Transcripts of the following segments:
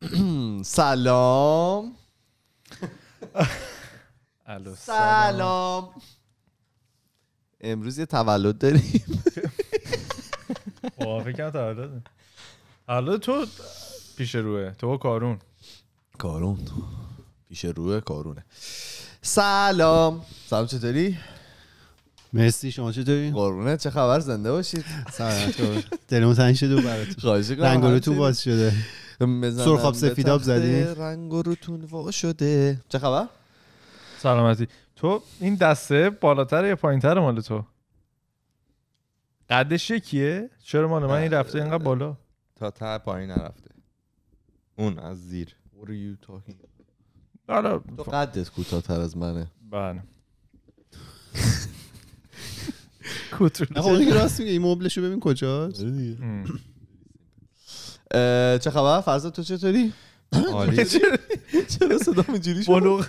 سلام سلام امروز یه تولد داریم فکر تولد تولد تو پیش روه تو با کارون کارون پیش روه کارونه سلام سلام چطوری مرسی شما چطوری؟ قربونه چه خبر زنده باشید تو دلمون تنگ شده براتون خواهش تو باز شده سرخاب سفیداب زدی رنگ شده چه خبر سلامتی تو این دسته بالاتر یا پایینتر مال تو قدش یکیه چرا مال من این رفته اینقدر بالا تا تا پایین نرفته اون از زیر you talking? حالا تو قدت کوتاه‌تر از منه بله کوتول رو راست میگه این مبلشو ببین کجاست چه خبر فرزاد تو چطوری بله، چرا صدا اینجوری شد بلوغ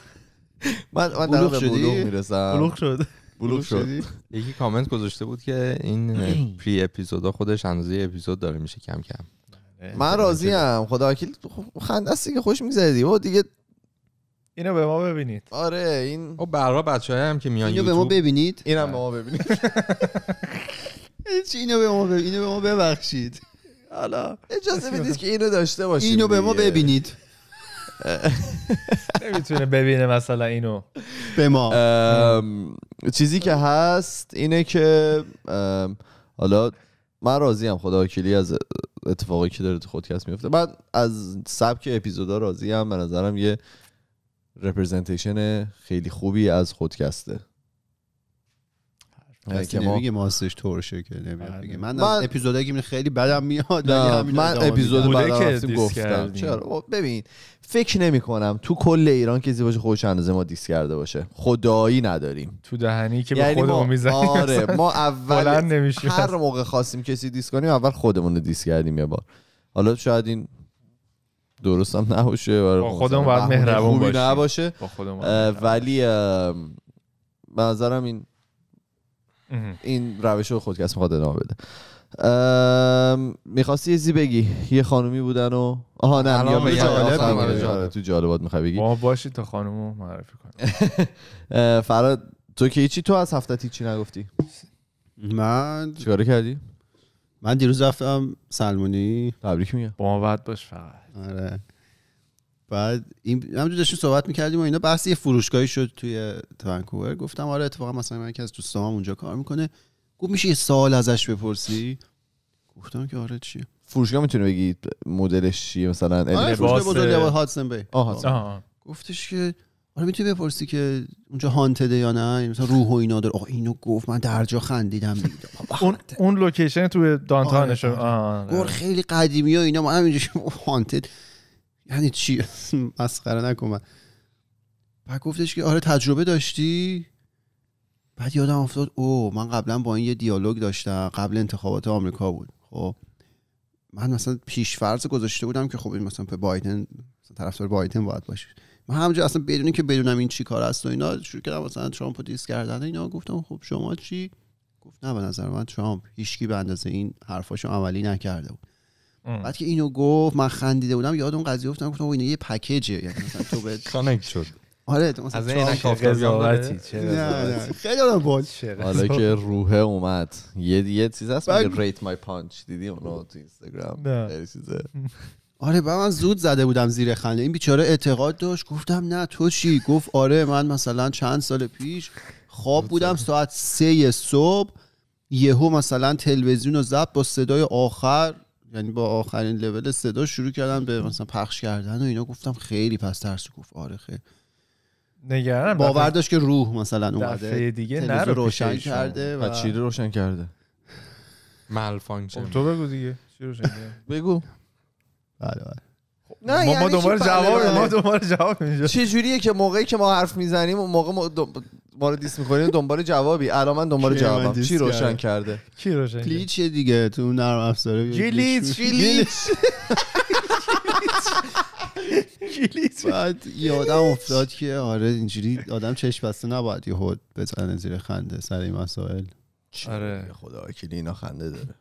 من من در بلوغ میرسم بلوغ شد بلوغ شد یکی کامنت گذاشته بود که این پری اپیزودا خودش اندازه اپیزود داره میشه کم کم بله. من راضی ام خدا وکیل خب، خندستی که خوش میگذره و دیگه اینو به ما ببینید آره این او خب، برا بچه هم که میان اینو به ما ببینید اینم به ما ببینید اینو به ما ببینید اینو به ما ببخشید حالا اجازه بدید که اینو داشته باشید اینو به ما ببینید نمیتونه ببینه مثلا اینو به ما چیزی که هست اینه که حالا من راضیم خدا از اتفاقی که داره تو خودکست میفته من از سبک اپیزودا راضیم به نظرم یه رپرزنتیشن خیلی خوبی از خودکسته ما میگه ماستش تور شکل نمیاد بله. من, من هایی که خیلی بدم میاد من اپیزود بعد گفتم چرا ببین فکر نمی کنم تو کل ایران کسی باشه خوش اندازه ما دیس کرده باشه خدایی نداریم تو دهنی که یعنی به خودمون میزنیم آره ما اول هر موقع خواستیم کسی دیس کنیم اول خودمون رو دیس کردیم یه بار حالا شاید این درست هم نباشه با خودمون باید مهربون باشه نباشه ولی به نظرم این این روش رو خودکست میخواد ادامه بده میخواستی یه بگی یه خانومی بودن و آها نه تو آره، جالب تو جالبات میخوای بگی ما باشی تا خانومو معرفی کن فراد تو که چی تو از هفته چی نگفتی من چیکار کردی من دیروز رفتم سلمونی تبریک میگم با ما باش فقط آره بعد این همونجوری داشتیم صحبت میکردیم و اینا بحث یه فروشگاهی شد توی ونکوور گفتم آره اتفاقا مثلا من یکی از دوستام اونجا کار میکنه گفت میشه یه سال ازش بپرسی گفتم که آره چیه فروشگاه میتونه بگی مدلش چیه مثلا آره لباس هاتسن بی آها گفتش که آره میتونی بپرسی که اونجا هانتده یا نه یعنی مثلا روح و اینا داره آه اینو گفت من در جا خندیدم اون اون لوکیشن توی دانتانش آره. آره. خیلی قدیمی و اینا من همینجوری هانتد یعنی چی مسخره نکنم بعد گفتش که آره تجربه داشتی بعد یادم افتاد او من قبلا با این یه دیالوگ داشتم قبل انتخابات آمریکا بود خب من مثلا پیش فرض گذاشته بودم که خب این مثلا به بایدن مثلا طرفدار بایدن باید باشه من همونجا اصلا بدون که بدونم این چی کار است و اینا شروع کردم مثلا ترامپ رو دیس کردن اینا گفتم خب شما چی گفت نه به نظر من ترامپ هیچکی به اندازه این حرفاشو عملی نکرده بود بعد که اینو گفت من خندیده بودم یاد اون قضیه گفتم گفتم این یه پکیجه یعنی مثلا تو به کانکت شد آره مثلا از این خیلی آدم بود حالا که روحه اومد یه یه چیز هست میگه ریت مای پانچ دیدی اونو تو اینستاگرام چیزه آره به من زود زده بودم زیر خنده این بیچاره اعتقاد داشت گفتم نه تو چی گفت آره من مثلا چند سال پیش خواب بودم ساعت سه صبح یهو مثلا تلویزیون و زد با صدای آخر یعنی با آخرین لول صدا شروع کردن به مثلا پخش کردن و اینا گفتم خیلی پس ترس گفت آره خیلی نگران باور داشت که روح مثلا اومده دیگه نرو روشن کرده و چی روشن کرده مال فانکشن خب تو بگو دیگه چی روشن کرده بگو بله بله خب، نه یعنی بله، بله. ما, دوباره جواب ما دوباره جواب اینجا چه جوریه که موقعی که ما حرف میزنیم موقع ما ما رو دیس میکنی دنبال جوابی الان من دنبال جوابم چی روشن کرده کی روشن دیگه تو نرم افزار گلیچ گلیچ گلیچ بعد یادم افتاد که آره اینجوری آدم چشم بسته نباید یه حد بزنه زیر خنده سر این مسائل آره خدا کلی اینا خنده داره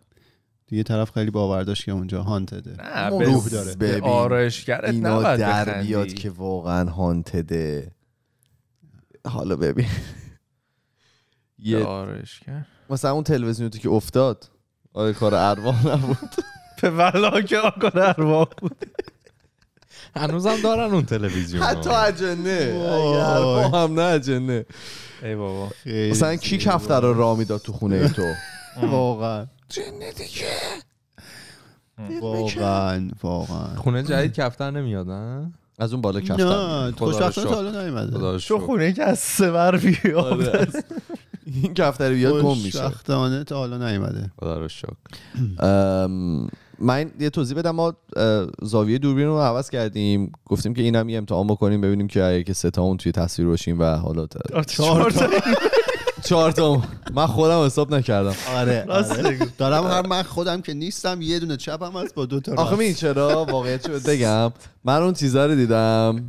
دیگه طرف خیلی باور داشت که اونجا هانتده نه روح داره نباید آرایشگرت اینا در بیاد که واقعا هانتده حالا ببین یه آرش کرد مثلا اون تلویزیون که افتاد آیا آره کار ارواح نبود به والا که کار ارواح بود هنوزم دارن اون تلویزیون حتی اجنه ارواح هم نه اجنه ای بابا مثلا کی کفتر رو را میداد تو خونه تو واقعا جنه دیگه واقعا واقعا خونه جدید کفتر نمیادن؟ از اون بالا کفتن نه خوشبختانه تا حالا نیومده چون خونه که از بر بیاد آره. این کفتر بیاد گم میشه خوشبختانه تا حالا نیومده خدا رو من یه توضیح بدم ما زاویه دوربین رو عوض کردیم گفتیم که اینم یه امتحان بکنیم ببینیم که اگه که سه اون توی تصویر باشیم و حالا چهار تا چهارتم من خودم حساب نکردم آره, آره. دارم هم من خودم که نیستم یه دونه چپم هست با دو تا آخه این چرا واقعا چه بگم من اون چیزا رو دیدم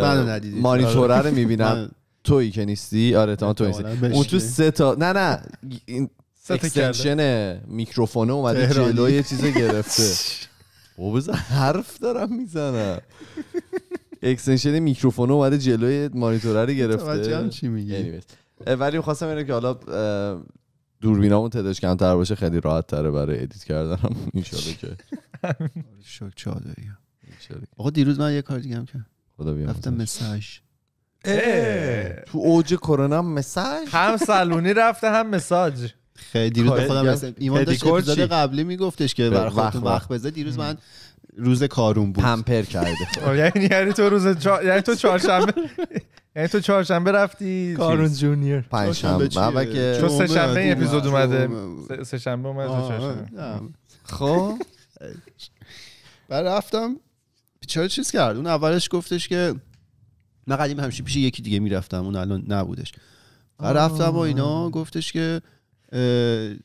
منو ندیدی مانیتوره رو آره. میبینم تویی که نیستی آره تا تو نیستی اون تو سه تا نه نه این اکستنشن میکروفون اومده جلو یه چیز گرفته بابا حرف دارم میزنم اکستنشن میکروفون اومده جلوی مانیتور رو گرفته چی میگی ولی خواستم اینه که حالا دوربینامون تعدادش کمتر باشه خیلی راحت تره برای ادیت کردنم انشالله که شکر چادری آقا دیروز من یه کار دیگه هم کردم خدا بیام رفتم مساج تو اوج کرونا مساج هم سالونی رفته هم مساج خیلی دیروز خب، خودم ایمان داشت اپیزود قبلی میگفتش که برای خودتون وقت بذار دیروز من روز کارون بود پمپر کرده خب، یعنی یعنی تو روز یعنی تو چهارشنبه یعنی تو چهارشنبه رفتی کارون جونیور پنجشنبه بابا که تو سه شنبه این اپیزود اومده سه شنبه اومده چهارشنبه خب بعد رفتم چرا چیز کرد اون اولش گفتش که من قدیم همیشه پیش یکی دیگه میرفتم اون الان نبودش بعد رفتم و اینا گفتش که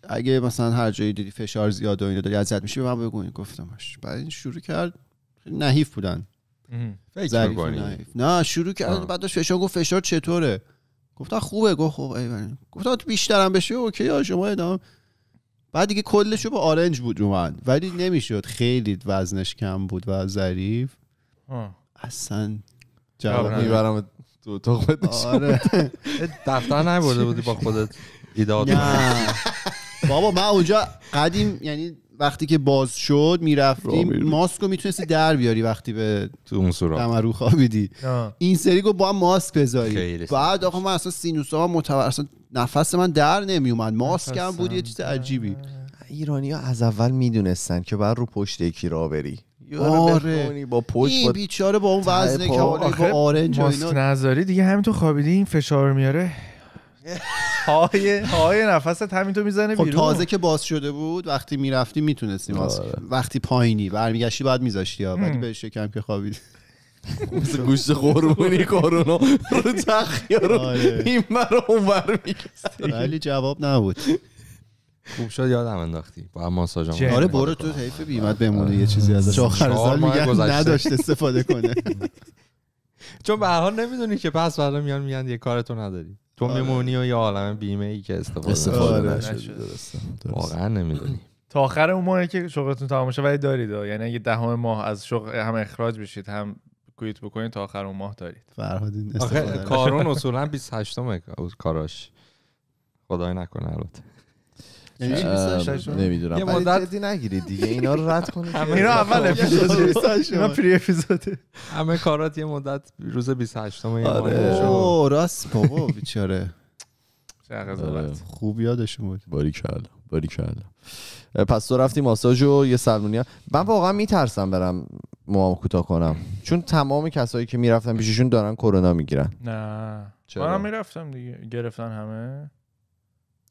اگه مثلا هر جایی دیدی فشار زیاد و اینا داری اذیت میشی به من بگو گفتمش بعد این شروع کرد نحیف بودن نه شروع کرد بعد داشت فشار گفت فشار چطوره گفتن خوبه گفت خب گفته تو بیشترم بشه اوکی شما ادامه بعد دیگه کلش رو به آرنج بود من ولی نمیشد خیلی وزنش کم بود و ظریف اصلا جواب میبرم تو آره دفتر نبرده بودی با خودت ایداد بابا من اونجا قدیم یعنی وقتی که باز شد میرفتی ماسک رو میتونستی در بیاری وقتی به تو اون سوراخ دمرو خوابیدی این سری گفت با ماسک بذاری بعد آقا من اصلا سینوسا متور نفس من در نمیومد ماسک هم بود یه چیز عجیبی ایرانی ها از اول میدونستن که بعد رو پشت یکی را بری آره با پشت این بیچاره با اون وزنه که با ماسک نذاری دیگه همینطور خوابیدی این فشار میاره های های نفست همینطور میزنه خب تازه که باز شده بود وقتی میرفتی میتونستیم آره. وقتی پایینی برمیگشتی بعد میذاشتی ولی به شکم که خوابید مثل گوشت قربونی کارونو رو تخیا رو آره. این رو اون میکستی ولی جواب نبود خوب شد یادم انداختی با ماساژم آره برو تو حیف بیمت بمونه یه آره. چیزی ازش آخر زال میگن نداشت استفاده کنه چون به هر حال نمیدونی که پس فردا میان میگن یه کارتو نداری تو آره. میمونی و یه عالم بیمه ای که استفاده, استفاده نشد آره، واقعا نمیدونی تا آخر اون ماهی که شغلتون تمام شه ولی دارید یعنی اگه دهم ماه از شغل هم اخراج بشید هم کویت بکنید تا آخر اون ماه دارید فرهاد کارون اصولا 28 کاراش خدای نکنه البته یعنی نمیدونم یه مدت جدی نگیرید دیگه اینا رو رد کنید اینا اول خب، اپیزود اینا پری اپیزود همه کارات یه مدت روز 28 ام آره راست بابا بیچاره آره. خوب یادشون بود باریکلا باریکلا پس تو رفتی ماساژ و یه سالونیا من واقعا میترسم برم موام کوتاه کنم چون تمام کسایی که میرفتن پیششون دارن کرونا میگیرن نه چرا؟ من میرفتم دیگه گرفتن همه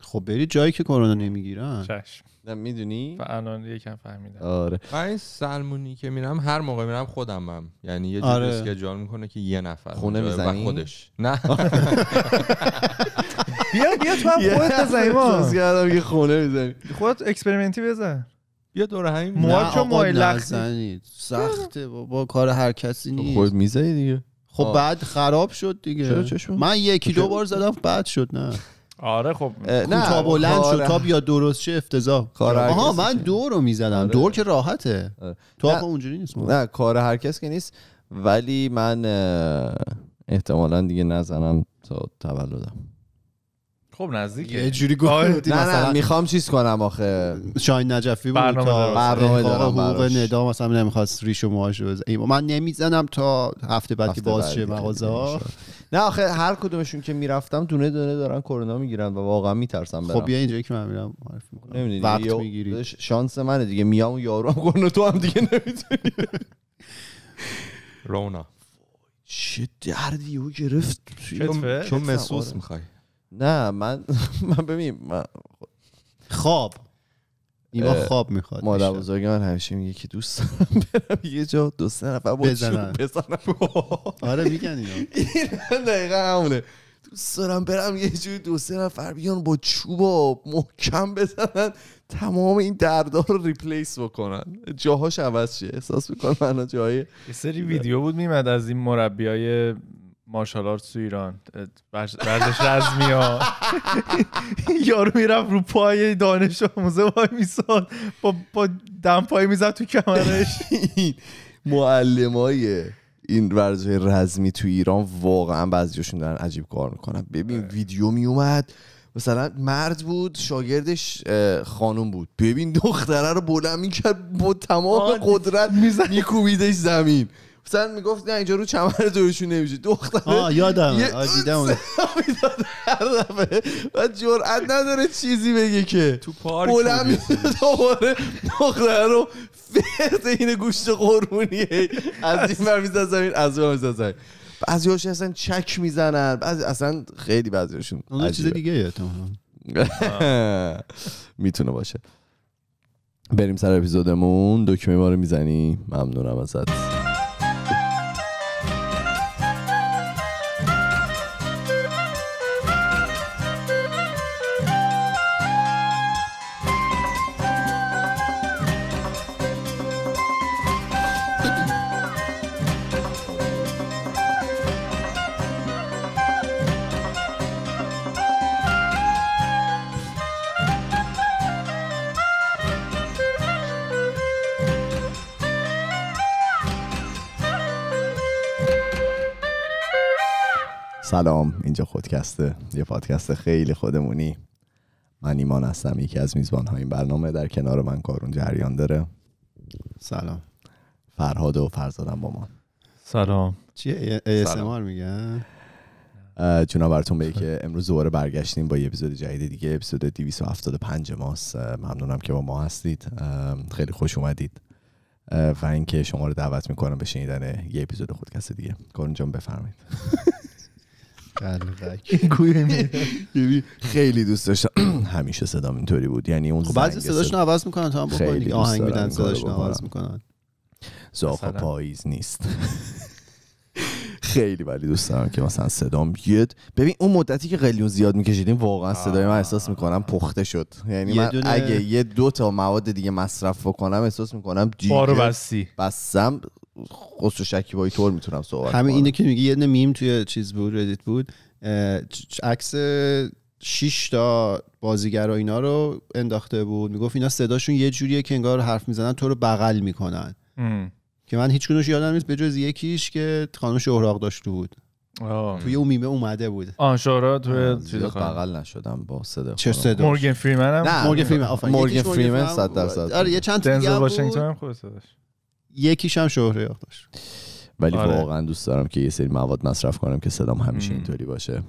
خب بری جایی که کرونا نمیگیرن چشم نه میدونی الان یکم فهمیدم آره من سلمونی که میرم هر موقع میرم خودمم یعنی یه که آره. اسکیجول میکنه که یه نفر خونه میزنی خودش نه بیا بیا تو هم خودت بزنی ما کردم که خونه میزنی خودت اکسپریمنتی بزن بیا دور همین موها چون موهای سخته با کار هر کسی خب، نیست خود میزنی دیگه خب بعد خراب شد دیگه من یکی دو بار زدم بعد شد نه آره خب نه تا بلند آره. شد تا بیا درست چه افتضاح کار آره. آها من دور رو میزدم آره. دور که راحته آره. تو اونجوری نیست نه کار هر کس که نیست ولی من احتمالا دیگه نزنم تا تولدم خب نزدیکه یه جوری گفتی آره. نه نه میخوام چیز کنم آخه شاین نجفی بود تا خب، برنامه دارم حقوق ندا مثلا نمیخواست ریش و موهاش من نمیزنم تا هفته بعد که باز شه مغازه نه آخه هر کدومشون که میرفتم دونه دونه دارن کرونا میگیرن و واقعا میترسم خب برم خب بیا اینجایی که من میرم وقت میگیری شانس منه دیگه میام و یارو هم تو هم دیگه نمیتونی رونا چه دردی او گرفت چون محسوس آره. میخوای نه من من خواب نیما خواب میخواد مادر بزرگ من همیشه میگه که دوست دارم برم یه جا دو سه نفر بزنم بزنم آره میگن اینا دقیقا همونه دوست دارم برم یه جوری دو سه نفر بیان با چوب و محکم بزنن تمام این دردار رو ریپلیس بکنن جاهاش عوض شه احساس میکنم من جای یه سری ویدیو بود میمد از این مربیای مارشال آرتس تو ایران ورزش رزمی ها یارو میرفت رو پای دانش آموزه وای میساد با دم پای میزد تو کمرش های این ورزش رزمی تو ایران واقعا بعضیشون دارن عجیب کار میکنن ببین آره. ویدیو میومد مثلا مرد بود شاگردش خانم بود ببین دختره رو بلند میکرد با تمام قدرت میکوبیدش زمین مثلا میگفت نه اینجا رو چمر دوشون نمیشه دختره آه یادم آه دیدم اون و جرئت نداره چیزی بگه که تو پارک بولم دوباره دختره رو فرد این گوشت قرونیه از این مرمیز از زمین از اون مرمیز زمین بعضی هاشون اصلا چک میزنن بعضی اصلا خیلی بعضی هاشون اون چیز دیگه میتونه باشه بریم سر اپیزودمون دکمه ما رو میزنی ممنونم ازت سلام اینجا خودکسته یه پادکست خیلی خودمونی من ایمان هستم یکی از میزبان های این برنامه در کنار من کارون جریان داره سلام فرهاد و فرزادم با ما سلام چیه ASMR میگن جونا براتون بگه که امروز دوباره برگشتیم با یه اپیزود جدید دیگه اپیزود 275 ماست ممنونم که با ما هستید خیلی خوش اومدید و اینکه شما رو دعوت میکنم به شنیدن یه اپیزود خودکست دیگه کارون جان بفرمایید خیلی دوست داشتم همیشه صدام اینطوری بود یعنی اون خب بعضی رو عوض میکنن تا هم آهنگ میدن رو عوض میکنن پاییز نیست خیلی ولی دوست دارم که مثلا صدام بیاد ببین اون مدتی که قلیون زیاد میکشیدیم واقعا صدای من احساس میکنم پخته شد یعنی من اگه یه دو تا مواد دیگه مصرف بکنم احساس میکنم دیگه بستم خسرو شکیبایی طور میتونم صحبت همین اینه که میگه یه میم توی چیز بود ردیت بود عکس شش تا بازیگر و اینا رو انداخته بود میگفت اینا صداشون یه جوریه که انگار حرف میزنن تو رو بغل میکنن که من هیچ کدومش یادم نیست به جز یکیش که خانم شهراغ داشته بود آه. توی اون میمه اومده بود آن شهرا توی چیز بغل نشدم با صدا چه مورگن فریمن هم مورگن فریمن مورگن فریمن آره یه چند تا بود هم خود صداش یکیش هم شهره داشت ولی آره. واقعا دوست دارم که یه سری مواد مصرف کنم که صدام همیشه اینطوری باشه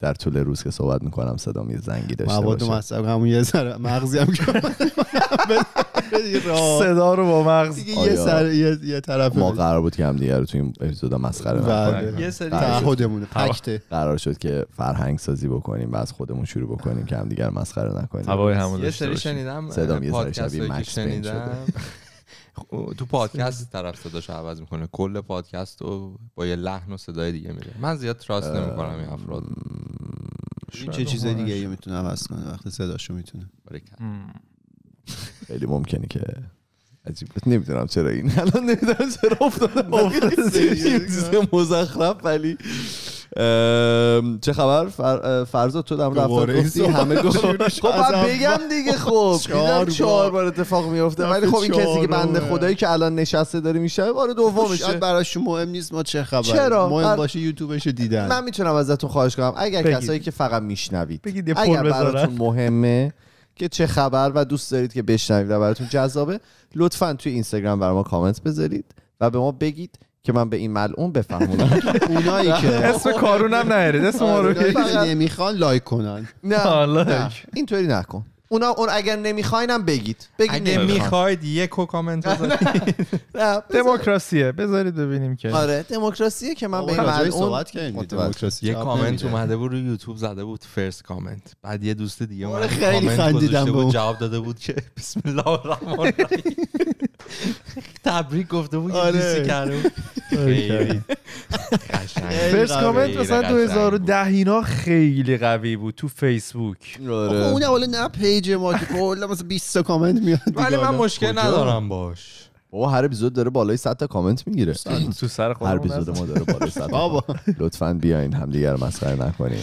در طول روز که صحبت میکنم صدام یه زنگی داشته مواد باشه مواد مصرف همون یه سر مغزی هم صدا رو با مغز یه سر یه طرف ما قرار بود که هم دیگه رو تو این اپیزود مسخره بله. یه سری قرار شد که فرهنگ سازی بکنیم از خودمون شروع بکنیم که هم دیگه مسخره نکنیم یه سری شنیدم صدام یه سری شبیه مکس شنیدم تو پادکست طرف صداش عوض میکنه کل پادکست رو با یه لحن و صدای دیگه میره من زیاد تراست نمیکنم این افراد این چه چیزای دیگه یه میتونه عوض کنه وقتی صداشو میتونه خیلی ممکنه که عجیب نمیدونم چرا این الان نمیدونم چرا افتاده مزخرف ولی چه خبر فر... تو در رفتار گفتی همه گفت خب بگم دیگه خب دیدم چهار بار اتفاق میفته ولی خب این کسی که بنده خدایی که الان نشسته داره میشه بار دوم شاید براش مهم نیست ما چه خبر چرا مهم باشه یوتیوبش دیدن من میتونم ازتون خواهش کنم اگر کسایی که فقط میشنوید اگر براتون مهمه که چه خبر و دوست دارید که بشنوید و براتون جذابه لطفا توی اینستاگرام برای ما کامنت بذارید و به ما بگید که من به این ملعون بفهمونم اونایی که اسم خب، کارونم نهرید اسم ما رو نمیخوان لایک کنن نه اینطوری نکن اونا اون اگر نمیخواینم بگید بگید اگه میخواید یک کامنت بذارید دموکراسیه بذارید ببینیم که آره دموکراسیه که من به این صحبت کردم یه کامنت اومده بود رو یوتیوب زده بود فرست کامنت بعد یه دوست دیگه آره، من خیلی خندیدم بود جواب داده بود که بسم الله الرحمن الرحیم تبریک گفته بود یه آره. دوستی کرده بود فرست آره. کامنت مثلا 2010 اینا خیلی قوی بود تو فیسبوک اون اول نه پیج ما که کلا 20 کامنت میاد ولی من مشکل ندارم باش بابا هر اپیزود داره بالای 100 تا کامنت میگیره تو سر هر اپیزود ما داره بالای 100 بابا لطفا بیاین همدیگه رو مسخره نکنین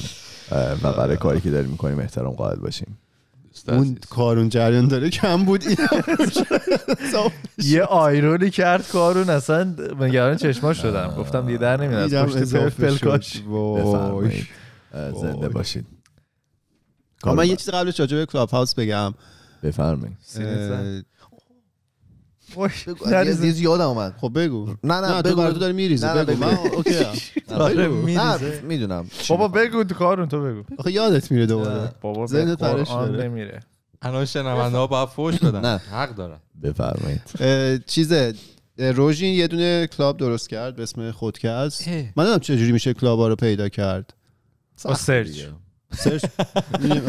و برای کاری که داریم میکنیم احترام قائل باشیم اون کارون جریان داره کم بود یه آیرونی کرد کارون اصلا نگران چشما شدم گفتم در نمیاد از پشت پلکاش زنده باشید من یه چیز قبلش راجع به کلاب هاوس بگم بفرمایید یه یادم اومد خب بگو نه نه بگو تو داری میریزی بگو من اوکی آره، آره، نه میدونم بابا بگو تو کارون تو بگو آخه یادت میره دوباره بابا زنده ترش نمیره الان شنونده ها باید فوش بدن حق دارن بفرمایید چیزه روژین یه دونه کلاب درست کرد به اسم خودکست من نمیدونم چه جوری میشه کلاب ها رو پیدا کرد سرچ سرش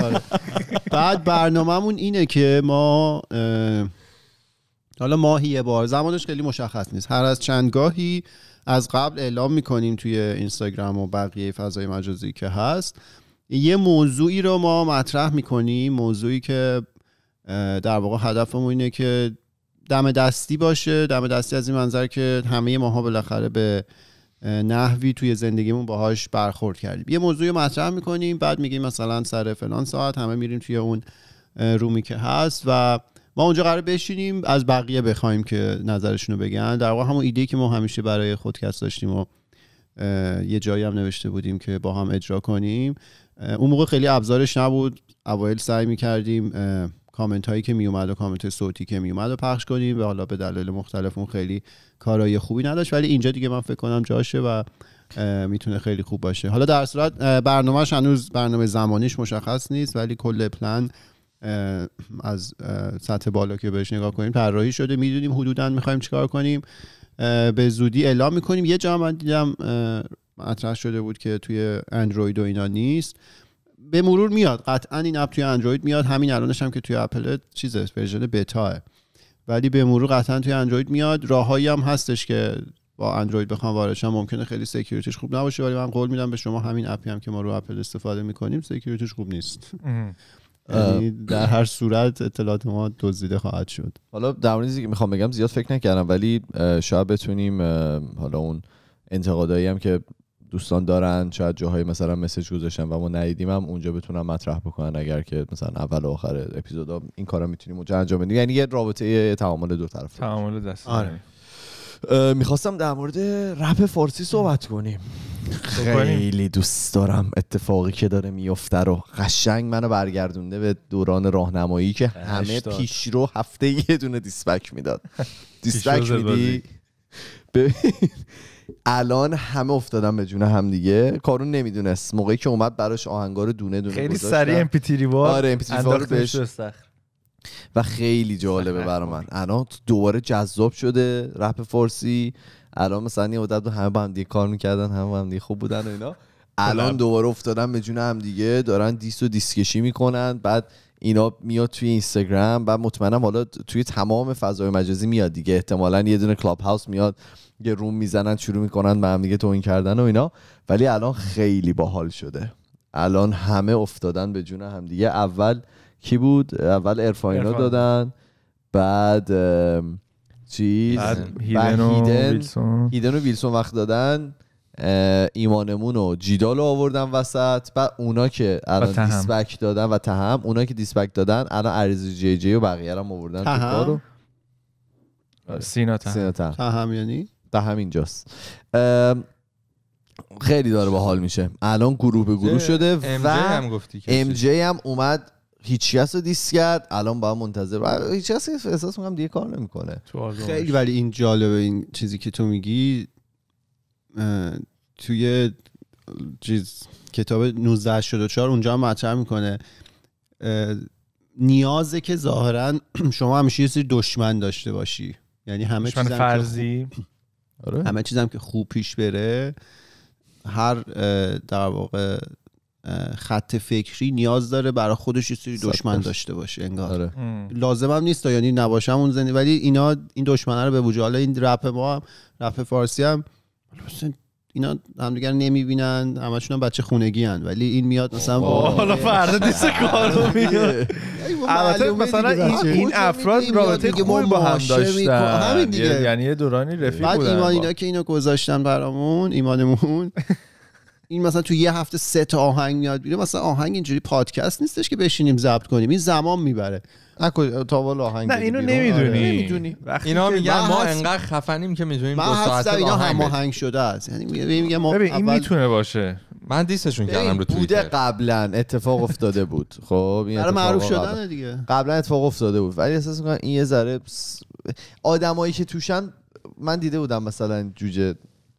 آره. بعد برنامهمون اینه که ما حالا ماهی یه بار زمانش خیلی مشخص نیست هر از چندگاهی از قبل اعلام میکنیم توی اینستاگرام و بقیه فضای مجازی که هست یه موضوعی رو ما مطرح میکنیم موضوعی که در واقع هدفمون اینه که دم دستی باشه دم دستی از این منظر که همه ماها بالاخره به نحوی توی زندگیمون باهاش برخورد کردیم یه موضوعی مطرح میکنیم بعد میگیم مثلا سر فلان ساعت همه میریم توی اون رومی که هست و ما اونجا قرار بشینیم از بقیه بخوایم که نظرشون رو بگن در واقع همون ایده که ما همیشه برای خودکست داشتیم و یه جایی هم نوشته بودیم که با هم اجرا کنیم اون موقع خیلی ابزارش نبود اوایل سعی میکردیم کامنت هایی که میومد و کامنت صوتی که میومد و پخش کنیم و حالا به دلایل مختلف اون خیلی کارای خوبی نداشت ولی اینجا دیگه من فکر کنم جاشه و میتونه خیلی خوب باشه حالا در صورت برنامهش هنوز برنامه زمانیش مشخص نیست ولی کل پلن از سطح بالا که بهش نگاه کنیم طراحی شده میدونیم حدودا میخوایم چیکار کنیم به زودی اعلام میکنیم یه جا من دیدم مطرح شده بود که توی اندروید و اینا نیست به مرور میاد قطعا این اپ توی اندروید میاد همین الانش هم که توی اپل چیز ورژن بتاه ولی به مرور قطعا توی اندروید میاد راههایی هم هستش که با اندروید بخوام وارد ممکنه خیلی سکیوریتیش خوب نباشه ولی من قول میدم به شما همین اپی هم که ما رو اپل استفاده میکنیم سکیوریتیش خوب نیست یعنی در هر صورت اطلاعات ما دزدیده خواهد شد حالا در مورد که میخوام بگم زیاد فکر نکردم ولی شاید بتونیم حالا اون انتقادایی هم که دوستان دارن شاید جاهای مثلا مسج گذاشتن و ما ندیدیم هم اونجا بتونم مطرح بکنن اگر که مثلا اول و آخر اپیزودا این کارا میتونیم اونجا انجام بدیم یعنی یه رابطه تعامل دو طرف تعامل دست آره. میخواستم در مورد رپ فارسی صحبت خب کنیم خیلی دوست دارم اتفاقی که داره میفته رو قشنگ منو برگردونده به دوران راهنمایی که همه رو هفته یه دونه دیسپک میداد دیسپک میدی الان همه افتادن به جون هم دیگه کارون نمیدونست موقعی که اومد براش آهنگار دونه دونه خیلی سریع ام پی تی بهش و خیلی جالبه برا من الان دوباره جذاب شده رپ فارسی الان مثلا یه مدت همه با هم دیگه کار میکردن همه با هم دیگه خوب بودن و اینا الان خب. دوباره افتادن به جون هم دیگه دارن دیس و دیسکشی میکنن بعد اینا میاد توی اینستاگرام و مطمئنم حالا توی تمام فضای مجازی میاد دیگه احتمالا یه دونه کلاب هاوس میاد یه روم میزنن شروع میکنن به هم دیگه توهین کردن و اینا ولی الان خیلی باحال شده الان همه افتادن به جون همدیگه اول کی بود اول ارفاینا دادن بعد چیز بعد هیدن, و ویلسون. هیدن و ویلسون وقت دادن ایمانمون و جیدال رو آوردن وسط بعد اونا که الان دیسپک دادن و تهم اونا که دیسپک دادن الان عریض جی جی و بقیه رو آوردن تهم سینا تهم. تهم یعنی همین همینجاست خیلی داره باحال میشه الان گروه به گروه شده و هم گفتی ام جی هم اومد هیچ کس رو دیست کرد الان باید منتظر هیچ کس احساس میکنم دیگه کار نمیکنه خیلی ولی این جالبه این چیزی که تو میگی توی چیز کتاب 1984 اونجا هم مطرح میکنه نیازه که ظاهرا شما همیشه یه سری دشمن داشته باشی یعنی همه دشمن فرضی خب- آره. همه چیزم که خوب پیش بره هر در واقع خط فکری نیاز داره برای خودش یه سری دشمن داشته باشه انگار آره. لازمم نیست یعنی نباشم اون زنی ولی اینا این دشمنه رو به وجود حالا این رپ ما هم رپ فارسی هم اینا همدیگر نمیبینن چون هم بچه خونگی هن ولی این میاد مثلا حالا فردا دیس کارو آره میاد یعنی مثلا این, این افراد رابطه خوب با هم داشتن یعنی یه دورانی رفیق بودن بعد ایمان اینا که اینو گذاشتن برامون ایمانمون این مثلا تو یه هفته سه تا آهنگ میاد بیرون مثلا آهنگ اینجوری پادکست نیستش که بشینیم ضبط کنیم این زمان میبره تا والا آهنگ نه اینو آره. نمیدونی نمیدونی اینا میگن ما انقدر خفنیم که میدونیم دو ساعت اینا آهنگ شده است یعنی میگه یعنی ما ببین این میتونه باشه من دیستشون کردم رو توییتر بوده قبلا اتفاق افتاده بود خب این معروف شدن دیگه قبلا اتفاق افتاده بود ولی احساس میکنم این یه ذره آدمایی که توشن من دیده بودم مثلا جوجه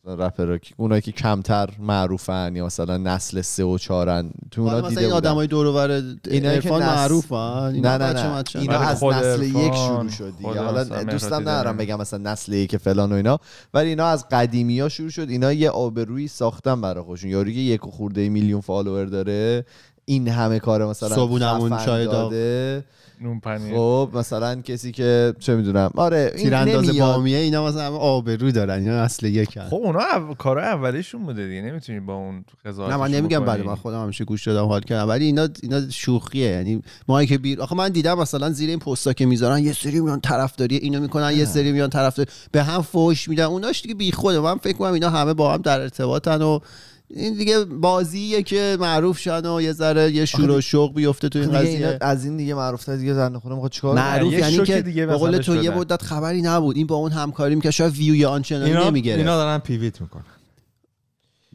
رپر اونایی که کمتر معروفن یا مثلا نسل سه و چهارن تو اونا آره، دیده مثلا این آدمای دور اینا معروفن اینا نه نه نه اینا از نسل یک شروع شد حالا دوستم ندارم بگم مثلا نسل یک فلان و اینا ولی اینا از قدیمی ها شروع شد اینا یه آبرویی ساختن برای خودشون یارو که یک خورده میلیون فالوور داره این همه کار مثلا صابونمون چای داده نون پنیر خب مثلا کسی که چه میدونم آره تیرانداز بامیه اینا مثلا آبرو دارن اینا اصل یک خب اونا کار اولیشون بوده دیگه نمیتونی با اون قضاوت من نمیگم بله من خودم همیشه گوش دادم حال کردم ولی اینا اینا شوخیه یعنی ما که بیر آخه من دیدم مثلا زیر این پستا که میذارن یه سری میان طرفداری اینو میکنن یه سری میان طرفداری به هم فوش میدن اوناش دیگه بیخوده من فکر کنم اینا همه با هم در ارتباطن و این دیگه بازیه که معروف شن و یه ذره یه شور و شوق بیفته تو این خب قضیه از این دیگه خب معروف تا یعنی دیگه زنده خونه میخواد چیکار معروف یعنی که به قول تو یه مدت خبری نبود این با اون همکاری میکرد شاید ویو یا آنچنانی نمیگیره اینا دارن پیویت میکنن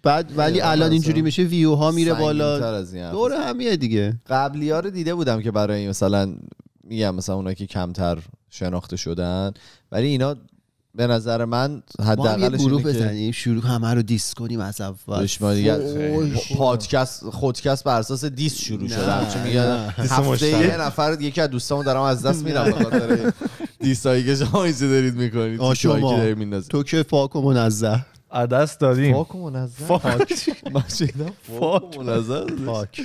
بعد ولی الان اینجوری میشه ویو ها میره بالا دور همیه دیگه قبلی ها رو دیده بودم که برای مثلا میگم مثلا اونایی که کمتر شناخته شدن ولی اینا به نظر من یه گروه بزنیم شروع همه رو دیس کنیم از اول پادکست خودکست بر اساس دیس شروع شد. چون هفته یه نفر یکی از دوستامو دارم از دست میرم به هایی دیسایی که شما دارید میکنید آشما تو که فاک و منزه عدس داریم فاک و منظر فاک و فاک منظر فاک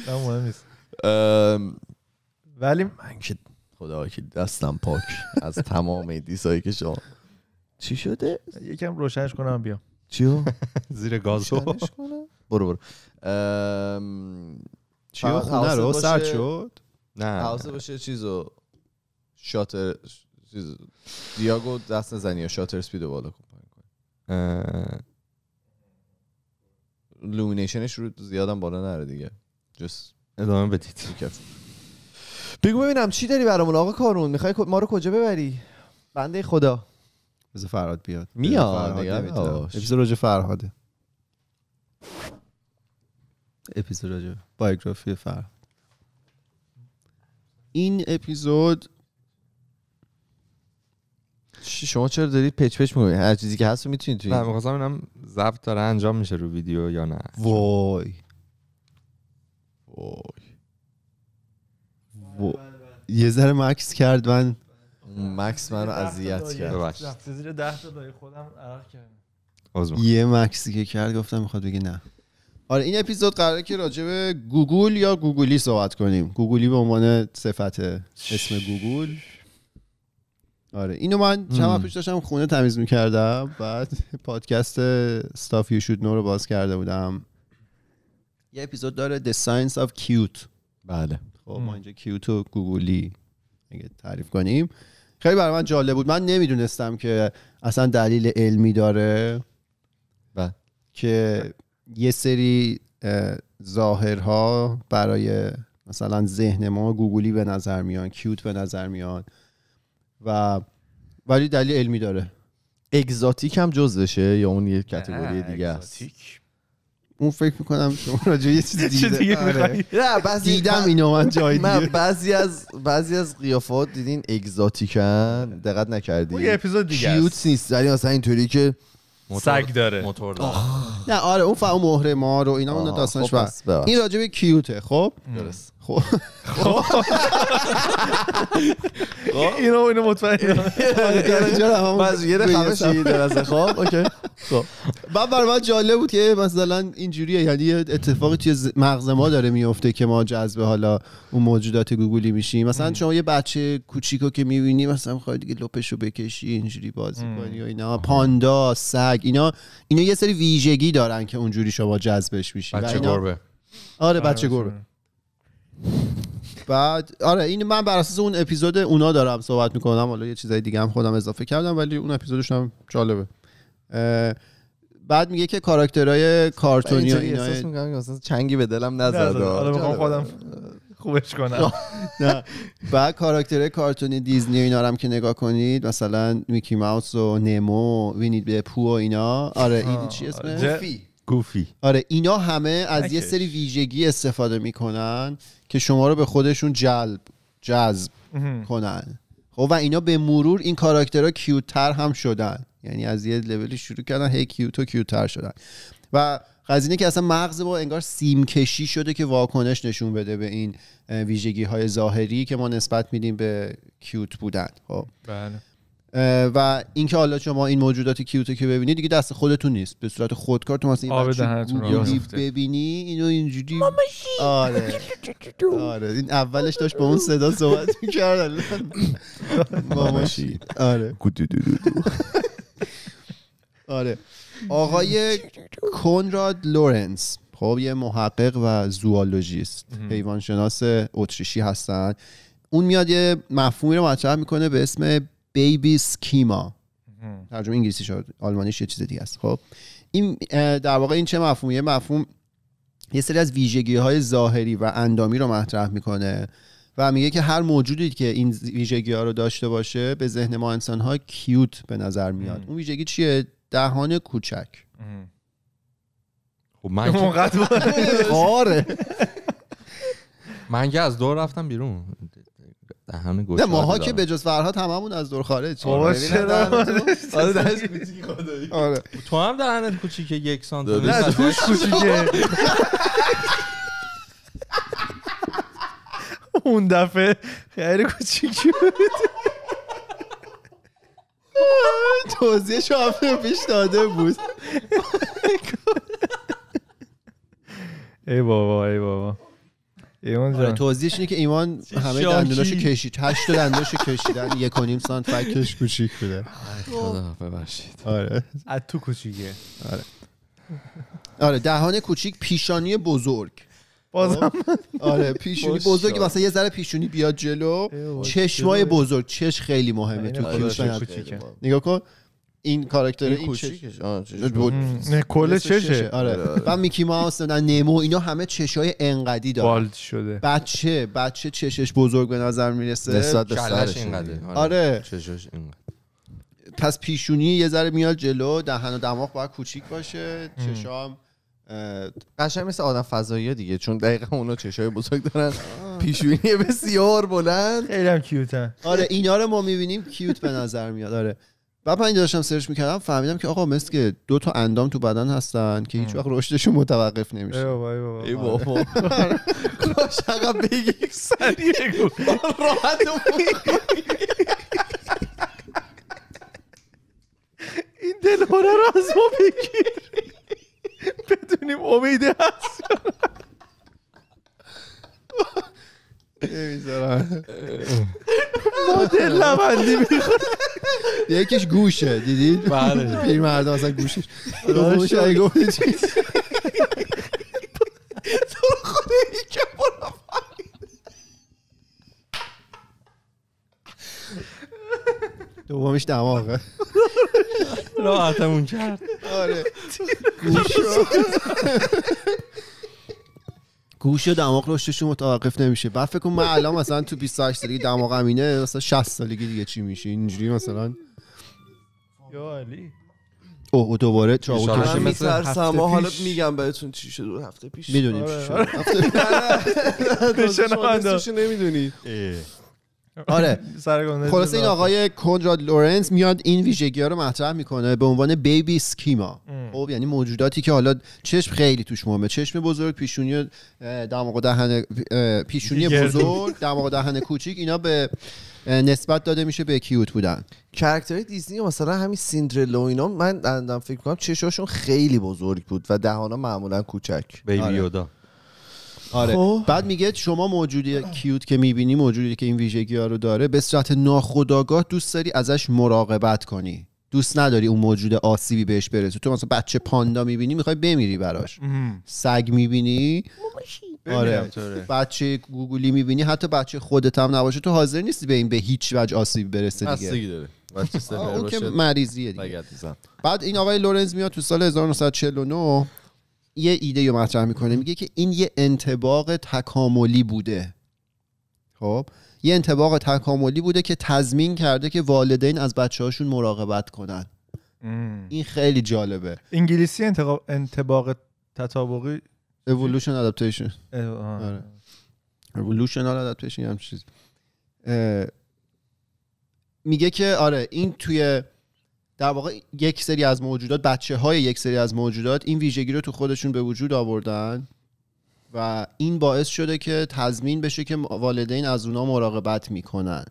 ولی من که خدا دستم پاک از تمام دیسایی که شما چی شده یکم روشنش کنم بیام چیو زیر گازو برو برو چیو خونه رو سرد شد نه حواسه باشه چیزو شاتر چیز دیاگو دست نزنی یا شاتر سپیدو بالا کن لومینیشنش رو زیادم بالا نره دیگه جس ادامه بدید بگو ببینم چی داری برامون آقا کارون میخوای ما رو کجا ببری بنده خدا بذار فرهاد بیاد میاد اپیزود راجع فرهاده اپیزود راجع بایوگرافی فرهاد این اپیزود شما چرا دارید پچ پچ میکنید هر چیزی که هست میتونید توی نه میخواستم اینم ضبط داره انجام میشه رو ویدیو یا نه وای وای یه ذره مکس کرد من مکس منو اذیت کرد خودم یه مکسی که کرد گفتم میخواد بگه نه آره این اپیزود قراره که راجع به گوگل یا گوگلی صحبت کنیم گوگلی به عنوان صفت اسم گوگل آره اینو من چند پیش داشتم خونه تمیز میکردم بعد پادکست استاف You Should نو رو باز کرده بودم یه اپیزود داره The Science of Cute بله خب ما اینجا کیوت و گوگلی اگه تعریف کنیم خیلی برای من جالب بود من نمیدونستم که اصلا دلیل علمی داره که یه سری ظاهرها برای مثلا ذهن ما گوگلی به نظر میان کیوت به نظر میان و ولی دلیل علمی داره اگزاتیک هم جزشه یا اون یه کتگوری دیگه است اون فکر میکنم شما راجع یه چیز دیده دیگه آره. نه بعضی دیدم اینو من جای دیگه من بعضی از بعضی از قیافات دیدین اگزاتیکن دقت نکردی یه اپیزود دیگه کیوت نیست ولی مثلا اینطوری که سگ داره موتور داره نه آره اون فهم مهره ما رو اینا اون داستانش خب، این راجع به کیوته خب درست خب. خب اینو اینو مطمئن درسته خب اوکی خب بعد برای من جالب بود که مثلا اینجوری یعنی اتفاقی توی مغز ما داره میفته که ما جذب حالا اون موجودات گوگلی میشیم مثلا شما یه بچه کوچیکو که میبینی مثلا میخوای دیگه لپشو بکشی اینجوری بازی کنی اینا پاندا سگ اینا اینا یه سری ویژگی دارن که اونجوری شما جذبش میشی بچه گربه آره،, آره بچه گربه بعد آره این من بر اساس اون اپیزود اونا دارم صحبت میکنم حالا یه چیزای دیگه هم خودم اضافه کردم ولی اون اپیزودش هم جالبه بعد میگه که کاراکترهای کارتونی و اینا چنگی به دلم نزد حالا میخوام خودم خوبش کنم نه بعد کاراکترهای کارتونی دیزنی و اینا هم که نگاه کنید مثلا میکی ماوس و نمو وینید به پو و اینا آره این چی اسمه گوفی آره اینا همه از یه سری ویژگی استفاده میکنن که شما رو به خودشون جلب جذب کنن خب و اینا به مرور این کاراکترها کیوتر هم شدن یعنی از یه لولی شروع کردن هی کیوت و کیوتر شدن و قضیه که اصلا مغز با انگار سیم کشی شده که واکنش نشون بده به این ویژگی های ظاهری که ما نسبت میدیم به کیوت بودن خب بله. و اینکه حالا شما این موجودات کیوتو که ببینید دیگه دست خودتون نیست به صورت خودکار تو مثلا این ببینی اینو اینجوری آره آره این اولش داشت با اون صدا صحبت می‌کرد ماماشی آره آره آقای کنراد لورنس خب یه محقق و زوالوژیست حیوانشناس اتریشی هستن اون میاد یه مفهومی رو مطرح میکنه به اسم بیبی سکیما ترجمه انگلیسی شد آلمانیش یه چیز دیگه است خب این در واقع این چه یه مفهوم یه سری از ویژگی های ظاهری و اندامی رو مطرح میکنه و میگه که هر موجودی که این ویژگی ها رو داشته باشه به ذهن ما انسان ها کیوت به نظر میاد اون ویژگی چیه دهان کوچک خب من آره. من که از دور رفتم بیرون در همه گوش نه ماها که بجز فرهاد هممون از دور خارج آره آره تو هم دهنت کوچیکه یک سانتی نه توش کوچیکه اون دفعه خیلی کوچیکی بود توضیح شافه پیش داده بود ای بابا ای بابا ایمان آره، جان توضیحش اینه که ایمان همه دندوناشو کشید هشت دندوناشو کشیدن یک و نیم سانت کوچیک بوده آره. خدا ببخشید آره از تو کوچیکه آره آره دهان کوچیک پیشانی بزرگ بازم خب؟ آره پیشونی بزرگ مثلا یه ذره پیشونی بیاد جلو چشمای بزرگ چش خیلی مهمه آره، تو نگاه کن این کاراکتر این نه کل چشه آره. آره و میکی ماوس نیمو اینا همه چشای انقدی دارن بالد شده بچه بچه چشش بزرگ به نظر میرسه نسبت به آره, آره. چشش پس پیشونی یه ذره میاد جلو دهن و دماغ باید کوچیک باشه چشام قشنگ مثل آدم فضایی دیگه چون دقیقا اونا چشای بزرگ دارن پیشونی بسیار بلند خیلی هم کیوتن آره اینا رو ما میبینیم کیوت به نظر میاد آره بعد من داشتم سرچ میکردم فهمیدم که آقا مثل که دو تا اندام تو بدن هستن که هیچ وقت رشدشون متوقف نمیشه ای بابا ای بابا آره. کاش آقا بگی سریع بگو راحت این دلهوره رو از ما بگیر بدونیم امیده هست نمیذارم مدل لبندی میخواد یکیش گوشه دیدید بله پیر مردم اصلا گوشش آره، گوشه اگه تو چیز تو خود که برا دومیش دماغه راحتمون کرد آره گوشو گوش و دماغ رشدشون متوقف نمیشه بعد فکر کنم من الان مثلا تو 28 سالگی دماغ امینه مثلا 60 سالگی دیگه چی میشه اینجوری مثلا یا علی اوه دوباره چاوت میشه مثلا سما حالا میگم بهتون چی شد هفته پیش میدونیم چی آره. شد هفته پیش نمیدونی آره خلاصه این آقای کنراد لورنس میاد این ویژگی ها رو مطرح میکنه به عنوان بیبی سکیما خب یعنی موجوداتی که حالا چشم خیلی توش مهمه چشم بزرگ پیشونی دماغ و دهن پیشونی بزرگ دماغ و دهن کوچیک اینا به نسبت داده میشه به کیوت بودن کرکترهای دیزنی مثلا همین و اینا من دندم فکر کنم چشاشون خیلی بزرگ بود و دهانا معمولا کوچک بیبی آره. یودا آره خب. بعد میگه شما موجودی کیوت که میبینی موجودی که این ویژگی ها رو داره به صورت ناخودآگاه دوست داری ازش مراقبت کنی دوست نداری اون موجود آسیبی بهش برسه تو مثلا بچه پاندا میبینی میخوای بمیری براش سگ میبینی آره بچه گوگلی میبینی حتی بچه خودت هم نباشه تو حاضر نیستی به این به هیچ وجه آسیبی برسه دیگه داره. اون که مریضیه دیگه بعد این آقای لورنز میاد تو سال 1949 یه ایده رو مطرح میکنه میگه که این یه انتباق تکاملی بوده خب یه انتباق تکاملی بوده که تضمین کرده که والدین از بچه هاشون مراقبت کنن این خیلی جالبه انگلیسی انتباق تطابقی evolution adaptation آره. Evolution adaptation یه چیز میگه که آره این توی در واقع یک سری از موجودات بچه های یک سری از موجودات این ویژگی رو تو خودشون به وجود آوردن و این باعث شده که تضمین بشه که والدین از اونا مراقبت میکنن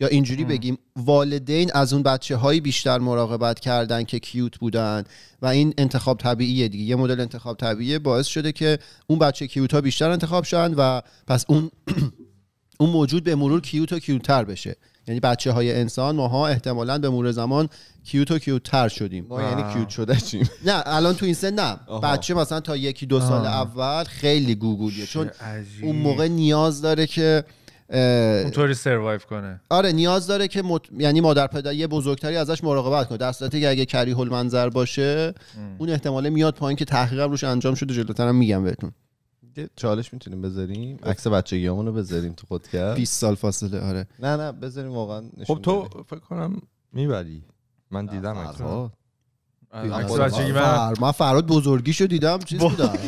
یا اینجوری بگیم والدین از اون بچه هایی بیشتر مراقبت کردن که کیوت بودن و این انتخاب طبیعیه دیگه یه مدل انتخاب طبیعیه باعث شده که اون بچه کیوت ها بیشتر انتخاب شن و پس اون اون موجود به مرور کیوت و کیوتتر بشه یعنی بچه های انسان ماها احتمالا به مور زمان کیوت و تر شدیم ما یعنی کیوت شده چیم نه الان تو این سن نه بچه مثلا تا یکی دو سال اول خیلی گوگولیه چون اون موقع نیاز داره که اونطوری سروایو کنه آره نیاز داره که یعنی مادر پدر یه بزرگتری ازش مراقبت کنه در صورتی که اگه کری منظر باشه اون احتماله میاد پایین که تحقیقم روش انجام شده جلوترم میگم بهتون یه چالش میتونیم بذاریم عکس بچگیامونو بذاریم تو خود کرد 20 سال فاصله آره نه نه بذاریم واقعا خب تو فکر کنم میبری من دیدم عکس ما فراد بزرگی شو دیدم چیز بودم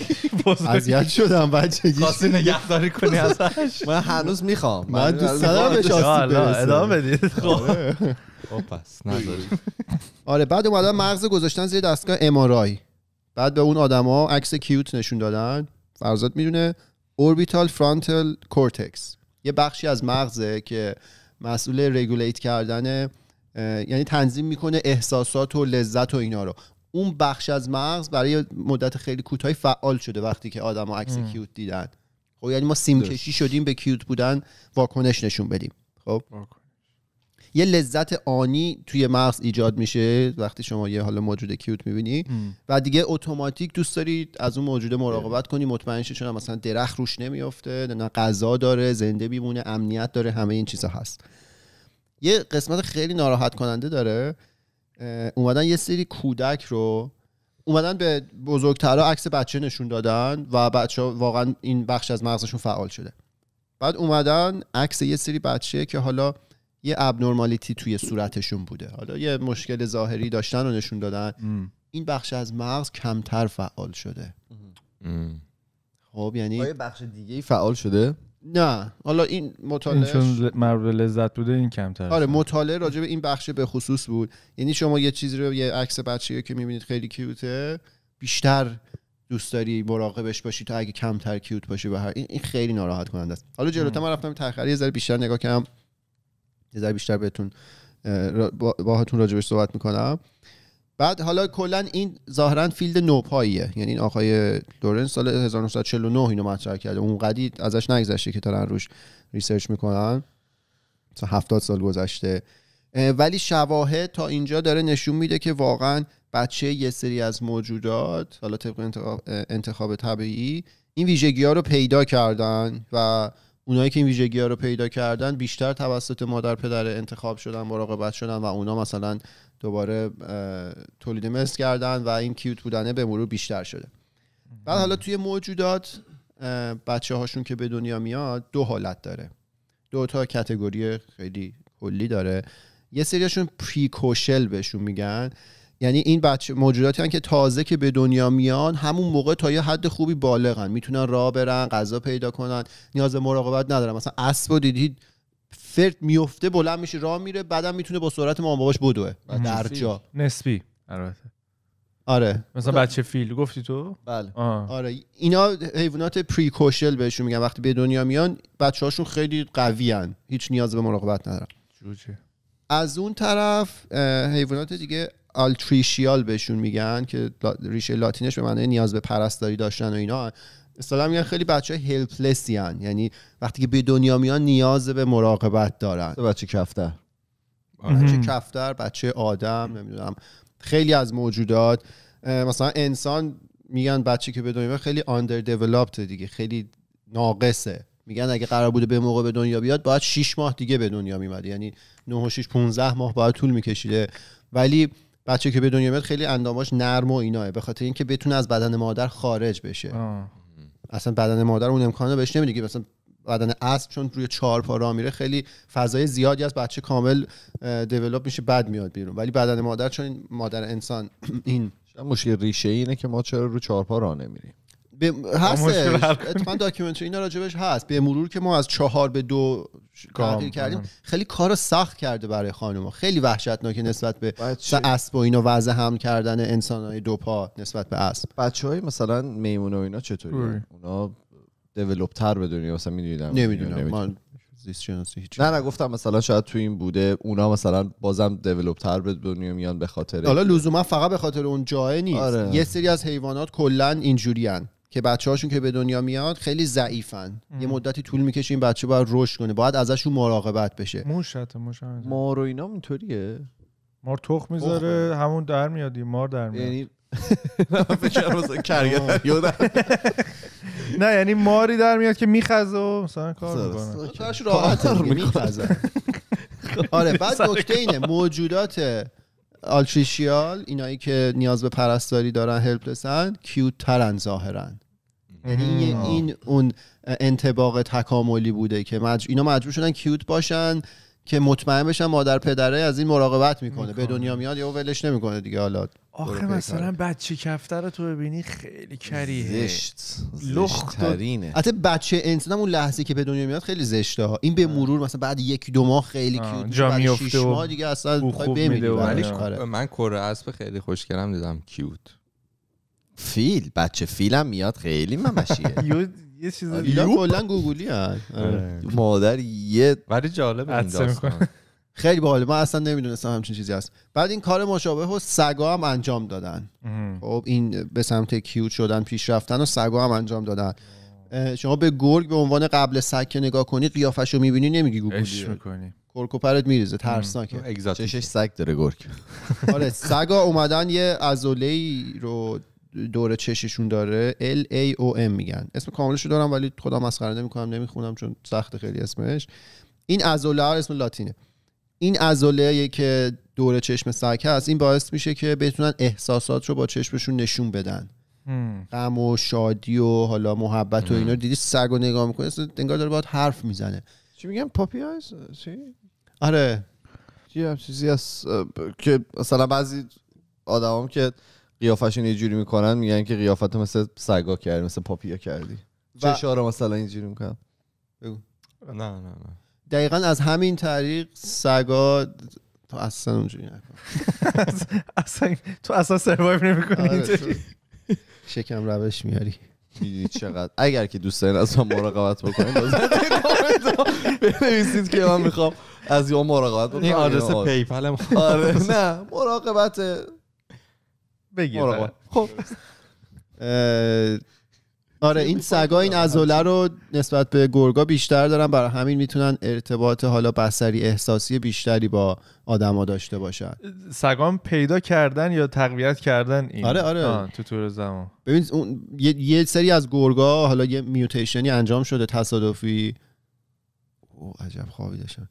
اذیت شدم بچگی خاصی نگهداری کنی ازش من هنوز میخوام من دوست دارم بهش آسیب ادامه بدید آره. خب پس آره بعد اومدن مغز گذاشتن زیر دستگاه امارای بعد به اون آدما عکس کیوت نشون دادن فرزاد میدونه اوربیتال فرانتل کورتکس یه بخشی از مغزه که مسئول رگولیت کردن یعنی تنظیم میکنه احساسات و لذت و اینا رو اون بخش از مغز برای مدت خیلی کوتاهی فعال شده وقتی که آدم ها عکس کیوت دیدن خب یعنی ما سیمکشی شدیم به کیوت بودن واکنش نشون بدیم خب یه لذت آنی توی مغز ایجاد میشه وقتی شما یه حالا موجود کیوت میبینی و دیگه اتوماتیک دوست دارید از اون موجود مراقبت کنی مطمئن شی چون مثلا درخت روش نمیافته نه غذا داره زنده بیمونه امنیت داره همه این چیزها هست یه قسمت خیلی ناراحت کننده داره اومدن یه سری کودک رو اومدن به بزرگترها عکس بچه نشون دادن و بچه ها واقعا این بخش از مغزشون فعال شده بعد اومدن عکس یه سری بچه که حالا یه ابنرمالیتی توی صورتشون بوده حالا یه مشکل ظاهری داشتن و نشون دادن این بخش از مغز کمتر فعال شده خب یعنی یه بخش دیگه فعال شده نه حالا این مطالعه چون مربوط لذت بوده این کمتر آره مطالعه راجع به این بخش به خصوص بود یعنی شما یه چیزی رو یه عکس بچه‌ای که میبینید خیلی کیوته بیشتر دوست داری مراقبش باشی تا اگه کمتر کیوت باشه به هر این خیلی ناراحت کننده است حالا جلوتر من رفتم تخریه بیشتر نگاه کردم یه ذره بیشتر بهتون باهاتون راجبش صحبت میکنم بعد حالا کلا این ظاهرا فیلد نوپاییه یعنی این آقای لورنس سال 1949 اینو مطرح کرده قدید ازش نگذشته که دارن روش ریسرچ میکنن تا 70 سال گذشته ولی شواهد تا اینجا داره نشون میده که واقعا بچه یه سری از موجودات حالا طبق انتخاب, انتخاب طبیعی این ویژگی ها رو پیدا کردن و اونایی که این ویژگی ها رو پیدا کردن بیشتر توسط مادر پدر انتخاب شدن مراقبت شدن و اونا مثلا دوباره تولید مثل کردن و این کیوت بودنه به مرور بیشتر شده بعد حالا توی موجودات بچه هاشون که به دنیا میاد دو حالت داره دو تا کتگوری خیلی کلی داره یه سریشون پریکوشل بهشون میگن یعنی این بچه موجوداتی هن که تازه که به دنیا میان همون موقع تا یه حد خوبی بالغن میتونن راه برن غذا پیدا کنن نیاز به مراقبت ندارن مثلا اسب و دیدید فرد میفته بلند میشه راه میره بعدم میتونه با سرعت مامان باباش بدوه در نسبی آره مثلا خب. بچه فیل گفتی تو بله آره اینا حیوانات پریکوشل بهشون میگن وقتی به دنیا میان بچه هاشون خیلی قوی هن. هیچ نیاز به مراقبت ندارن جوجه. از اون طرف حیوانات دیگه آلتریشیال بهشون میگن که ریشه لاتینش به معنی نیاز به پرستاری داشتن و اینا اصطلاح میگن خیلی بچه هلپلسی هن. یعنی وقتی که به دنیا میان نیاز به مراقبت دارن بچه کفتر آره، بچه کفتر بچه آدم نمیدونم خیلی از موجودات مثلا انسان میگن بچه که به دنیا خیلی آندر دیولاپت دیگه خیلی ناقصه میگن اگه قرار بوده به موقع به دنیا بیاد باید 6 ماه دیگه به دنیا میمده یعنی 9 و 6 15 ماه باید طول میکشیده ولی بچه که به دنیا میاد خیلی انداماش نرم و ایناه به خاطر اینکه بتونه از بدن مادر خارج بشه اصلا بدن مادر اون رو بهش نمیده که مثلا بدن اسب چون روی چهار پا راه میره خیلی فضای زیادی از بچه کامل دیولپ میشه بد میاد بیرون ولی بدن مادر چون مادر انسان این مشکل ریشه اینه که ما چرا رو چهار پا راه نمیریم به هستش من داکیومنتری اینا راجبش هست به مرور که ما از چهار به دو تغییر کردیم خیلی کار سخت کرده برای خانوما خیلی وحشتناکه نسبت به اسب و اینا وضع هم کردن های دو پا نسبت به اسب بچه های مثلا میمون و اینا چطوری اونا دیولپتر به دنیا مثلا نمیدونم نه نه گفتم مثلا شاید تو این بوده اونا مثلا بازم دیولپتر به دنیا میان به خاطر حالا لزوما فقط به خاطر اون جای نیست آره. یه سری از حیوانات کلا اینجوریان که بچه هاشون که به دنیا میاد خیلی ضعیفن یه مدتی طول میکشه این بچه باید رشد کنه باید ازشون مراقبت بشه موشت موش مار و اینا اینطوریه مار تخ میذاره همون در میادی مار در میاد یعنی نه یعنی ماری در میاد که میخزه و مثلا کار میکنه راحت آره بعد نکته اینه موجودات آلتریشیال اینایی که نیاز به پرستاری دارن هلپلسن کیوت ترن ظاهرن یعنی این اون انتباق تکاملی بوده که مج... اینا مجبور شدن کیوت باشن که مطمئن بشن مادر پدره از این مراقبت میکنه, به دنیا میاد یا ولش نمیکنه دیگه حالا آخه مثلا بچه کفتر رو تو ببینی خیلی کریه زشت لخترینه حتی بچه انسان اون لحظه که به دنیا میاد خیلی زشته ها این به مرور مثلا بعد یکی دو ماه خیلی کیوت جا میفته ماه دیگه اصلا کاره من کره اسب خیلی خوشگلم دیدم کیوت فیل بچه فیلم میاد خیلی ممشیه یه چیز آره. کلا گوگلی آره. آره. مادر یه ولی جالب این خیلی باحال من اصلا نمیدونستم همچین چیزی هست بعد این کار مشابه و سگا هم انجام دادن خب این به سمت کیوت شدن پیش رفتن و سگا هم انجام دادن شما به گرگ به عنوان قبل سگ که نگاه کنی قیافش رو میبینی نمیگی گوگولی میکنی کرکوپرت میریزه ترسناکه چشش سگ داره گرگ آره سگا اومدن یه ازولهی رو دور چششون داره L A O M میگن اسم کاملش رو دارم ولی خودم مسخره نمیکنم نمیخونم چون سخت خیلی اسمش این عضله اسم لاتینه این عضله که دور چشم سرکه هست این باعث میشه که بتونن احساسات رو با چشمشون نشون بدن غم و شادی و حالا محبت و اینا دیدی سگ و نگاه میکنه انگار داره باید حرف میزنه چی میگم پاپی چی؟ آره چی هم چیزی هست که مثلا بعضی که قیافشون یه جوری میکنن میگن که قیافت مثل سگا کردی مثل پاپیا کردی و... چه رو مثلا اینجوری میکنن بگو نه نه نه دقیقا از همین طریق سگا تو اصلا اونجوری نکن تو اصلا سروایو نمیکنی آره، شکم روش میاری چقدر اگر که دوست دارین از من مراقبت بکنید بنویسید که من میخوام از یا مراقبت بکنم این آدرس پیپلم آره نه مراقبت بگیر خب آره این سگا این عضله رو نسبت به گرگا بیشتر دارن برای همین میتونن ارتباط حالا بسری احساسی بیشتری با آدما داشته باشن سگام پیدا کردن یا تقویت کردن این آره آره تو طور زمان ببین اون یه،, سری از گرگا حالا یه میوتیشنی انجام شده تصادفی او عجب خوابی داشتم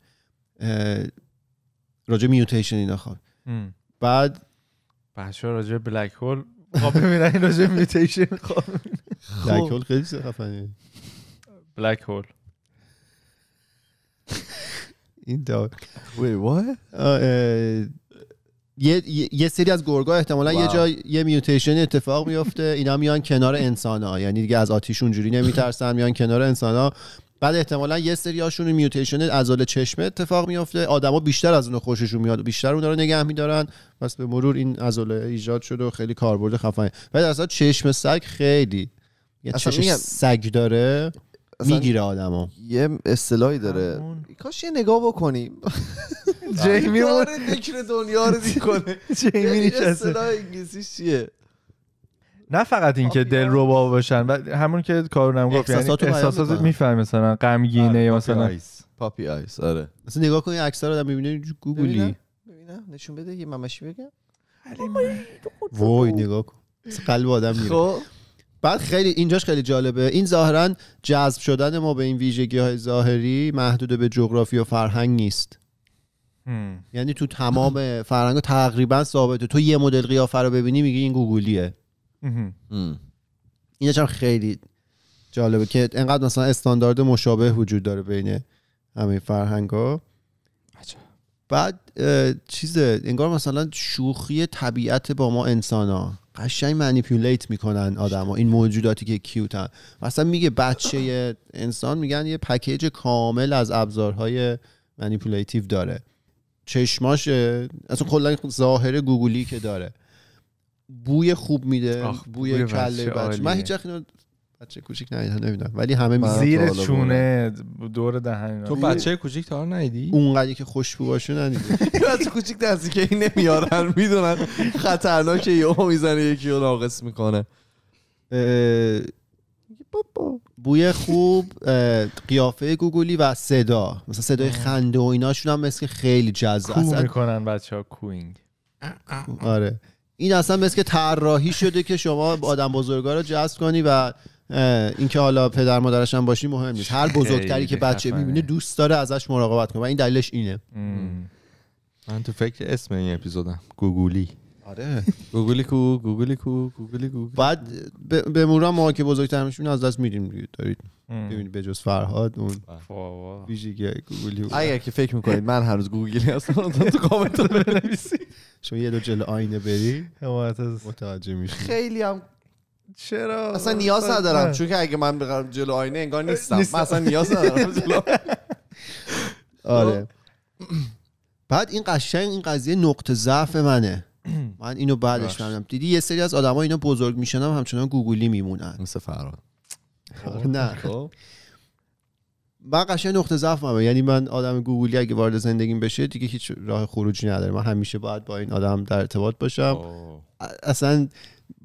راجع میوتیشن اینا خواب بعد بچه راجع بلک هول خواب ببینن این راجع میوتیشن خواب بلک هول خیلی خفنه بلک هول این دار یه یه سری از گرگا احتمالا واو. یه جا یه میوتیشن اتفاق میفته اینا میان کنار انسان ها یعنی دیگه از آتیش اونجوری نمیترسن میان کنار انسان ها بعد احتمالا یه سری هاشون میوتیشن عضله چشمه اتفاق میافته آدما بیشتر از اون خوششون میاد بیشتر اونا رو نگه میدارن پس به مرور این عضله ایجاد شده و خیلی کاربرد خفنه بعد اصلا چشم سگ خیلی یه چشم میگم... سگ داره میگیره آدما یه اصطلاحی داره کاش یه نگاه بکنی جیمی اون دنیا رو میکنه جیمی یعنی اصطلاح انگلیسی چیه نه فقط اینکه دل رو با باشن و همون که کارونم گفت یعنی احساسات میفهمی مثلا غمگینه یا آره، مثلا آیس. پاپی آیس آره مثلا نگاه کنی عکس‌ها رو می‌بینی گوگلی ببینه نشون بده یه ممشی بگم وای نگاه کن قلب آدم میره خب. بعد خیلی اینجاش خیلی جالبه این ظاهرا جذب شدن ما به این ویژگی های ظاهری محدود به جغرافی و فرهنگ نیست یعنی تو تمام فرهنگ تقریبا ثابته تو یه مدل قیافه رو ببینی میگی این گوگلیه این هم خیلی جالبه که انقدر مثلا استاندارد مشابه وجود داره بین همه فرهنگ ها بعد چیزه انگار مثلا شوخی طبیعت با ما انسان ها قشنگ منیپولیت میکنن آدم ها. این موجوداتی که کیوتن مثلا میگه بچه انسان میگن یه پکیج کامل از ابزارهای منیپولیتیو داره چشماش اصلا کلا ظاهر گوگلی که داره بوی خوب میده بوی, کله بچه من هیچ وقت بچه کوچیک ندیدم نمیدونم ولی همه زیر چونه دور دهن تو بچه کوچیک تا حالا ندیدی اونقدی که خوشبو باشه ندیدی بچه کوچیک دستی که این نمیارن میدونن خطرناکه یهو میزنه یکی رو ناقص میکنه بوی خوب قیافه گوگلی و صدا مثلا صدای خنده و ایناشون هم مثل خیلی جذاب میکنن بچه ها کوینگ آره این اصلا مثل که طراحی شده که شما آدم بزرگا رو جذب کنی و اینکه حالا پدر مادرش هم باشی مهم نیست هر بزرگتری که بچه میبینه دوست داره ازش مراقبت کنه و این دلیلش اینه من تو فکر اسم این اپیزودم گوگولی آره گوگلی کو گوگلی کو گوگلی کو بعد به مورا ما که بزرگتر میشیم از دست میدیم دارید ببینید به جز فرهاد اون ویژگی گوگلی اگر که فکر میکنید من هنوز گوگلی هستم تو کامنت بنویسید شما یه دو جل آینه بری متوجه میشید خیلی هم چرا اصلا نیاز ندارم چون که اگه من بگم جلو آینه انگار نیستم من اصلا نیاز ندارم آره بعد این قشنگ این قضیه نقطه ضعف منه من اینو بعدش فهمیدم دیدی یه سری از آدما اینا بزرگ میشن همچنان گوگلی میمونن مثل فراد خب، نه خب. من قشنگ نقطه همه یعنی من آدم گوگلی اگه وارد زندگیم بشه دیگه هیچ راه خروجی نداره من همیشه باید با این آدم در ارتباط باشم خب. اصلا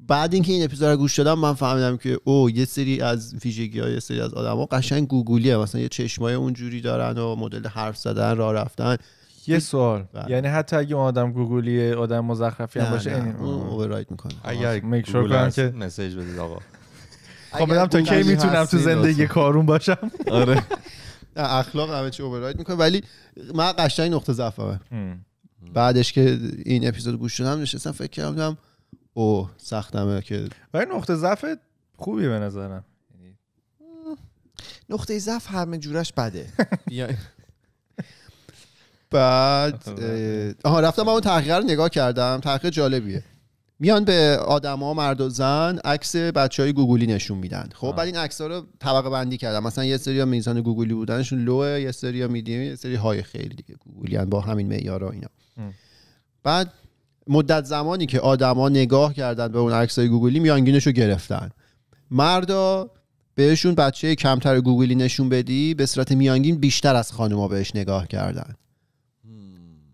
بعد اینکه این اپیزود رو گوش دادم من فهمیدم که او یه سری از فیژگی یه سری از آدما قشنگ گوگلیه مثلا یه چشمای اونجوری دارن و مدل حرف زدن راه رفتن یه سوال بله. یعنی حتی اگه اون آدم گوگلی آدم مزخرفی هم باشه این اون میکنه اگر میک شور کنم که مسیج بدید آقا خب بدم تا کی میتونم تو زندگی کارون باشم آره اخلاق همه چی اووررایت میکنه ولی من قشنگ نقطه ضعفمه بعدش که این اپیزود گوش شدم نشستم فکر کردم او سختمه که ولی نقطه ضعف خوبی به نظرم نقطه ضعف همه جورش بده بعد آها رفتم اون تحقیق رو نگاه کردم تحقیق جالبیه میان به آدما مرد و زن عکس بچه های گوگلی نشون میدن خب بعد این عکس ها رو طبقه بندی کردم مثلا یه سری میزان گوگلی بودنشون لوه یه سری میدیم یه سری های خیلی دیگه گوگلی با همین معیارها اینا بعد مدت زمانی که آدما نگاه کردن به اون عکس های گوگلی میانگینش گرفتن مردا بهشون بچه کمتر گوگلی نشون بدی به صورت میانگین بیشتر از خانوما بهش نگاه کردن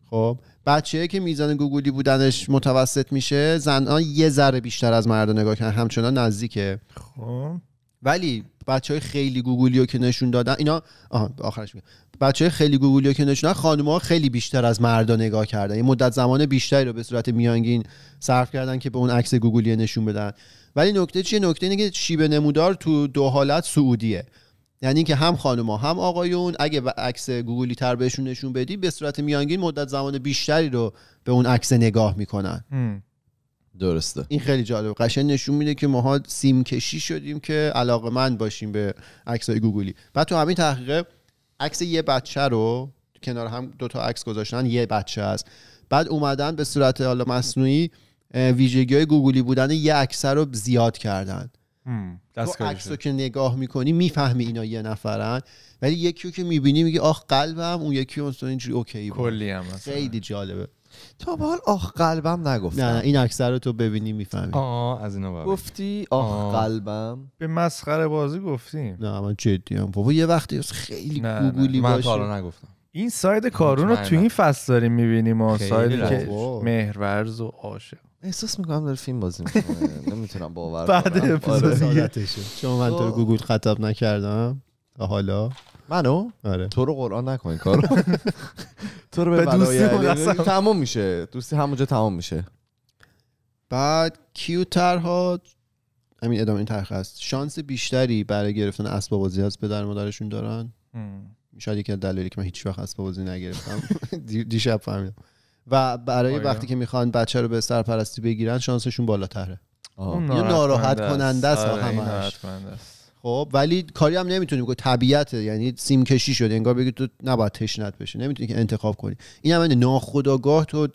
خب بچه که میزان گوگلی بودنش متوسط میشه زنها یه ذره بیشتر از مردا نگاه کردن همچنان نزدیکه خب ولی بچه های خیلی رو که نشون دادن اینا آها آخرش میگم بچه های خیلی رو که نشون دادن خیلی بیشتر از مردا نگاه کردن یه مدت زمان بیشتری رو به صورت میانگین صرف کردن که به اون عکس گوگلی نشون بدن ولی نکته چیه نکته اینه که شیب نمودار تو دو حالت سعودیه یعنی اینکه هم ها هم آقایون اگه عکس گوگلی تر بهشون نشون بدی به صورت میانگین مدت زمان بیشتری رو به اون عکس نگاه میکنن درسته این خیلی جالب قشنگ نشون میده که ماها سیم کشی شدیم که علاقه من باشیم به عکس های گوگلی بعد تو همین تحقیق عکس یه بچه رو کنار هم دوتا عکس گذاشتن یه بچه است بعد اومدن به صورت حالا مصنوعی ویژگی های گوگلی بودن یه عکس رو زیاد کردن تو عکس که نگاه میکنی میفهمی اینا یه نفرن ولی یکی که میبینی میگی آخ قلبم اون یکی اون اینجوری اوکی بود کلی هم خیلی جالبه تا به حال آخ قلبم نگفتم نه, این اکثر رو تو ببینی میفهمی از اینا گفتی آخ آه. قلبم به مسخره بازی گفتیم نه من جدی هم بابا یه وقتی خیلی نه باشه من حالا نگفتم این ساید کارون رو تو این فصل داریم میبینیم سایدی که مهرورز و عاشق احساس میکنم داره فیلم بازی میکنه نمیتونم باور کنم بعد آره. اپیزود چون آره. من تو خب. گوگل خطاب نکردم حالا منو آره. تو رو قرآن نکن کارو تو رو به دوستی تمام میشه دوستی همونجا تمام میشه بعد ها همین ادامه این ترخه است شانس بیشتری برای گرفتن اسباب بازی از پدر مادرشون دارن شاید یکی دلیلی که من هیچ وقت اسباب بازی نگرفتم دیشب فهمیدم و برای وقتی که میخوان بچه رو به سرپرستی بگیرن شانسشون بالاتره یه آره، ناراحت کننده است خب ولی کاری هم نمیتونی بکنی طبیعته یعنی سیم کشی شده انگار بگی تو نباید تشنت بشه نمیتونی که انتخاب کنی این هم ناخودآگاه تو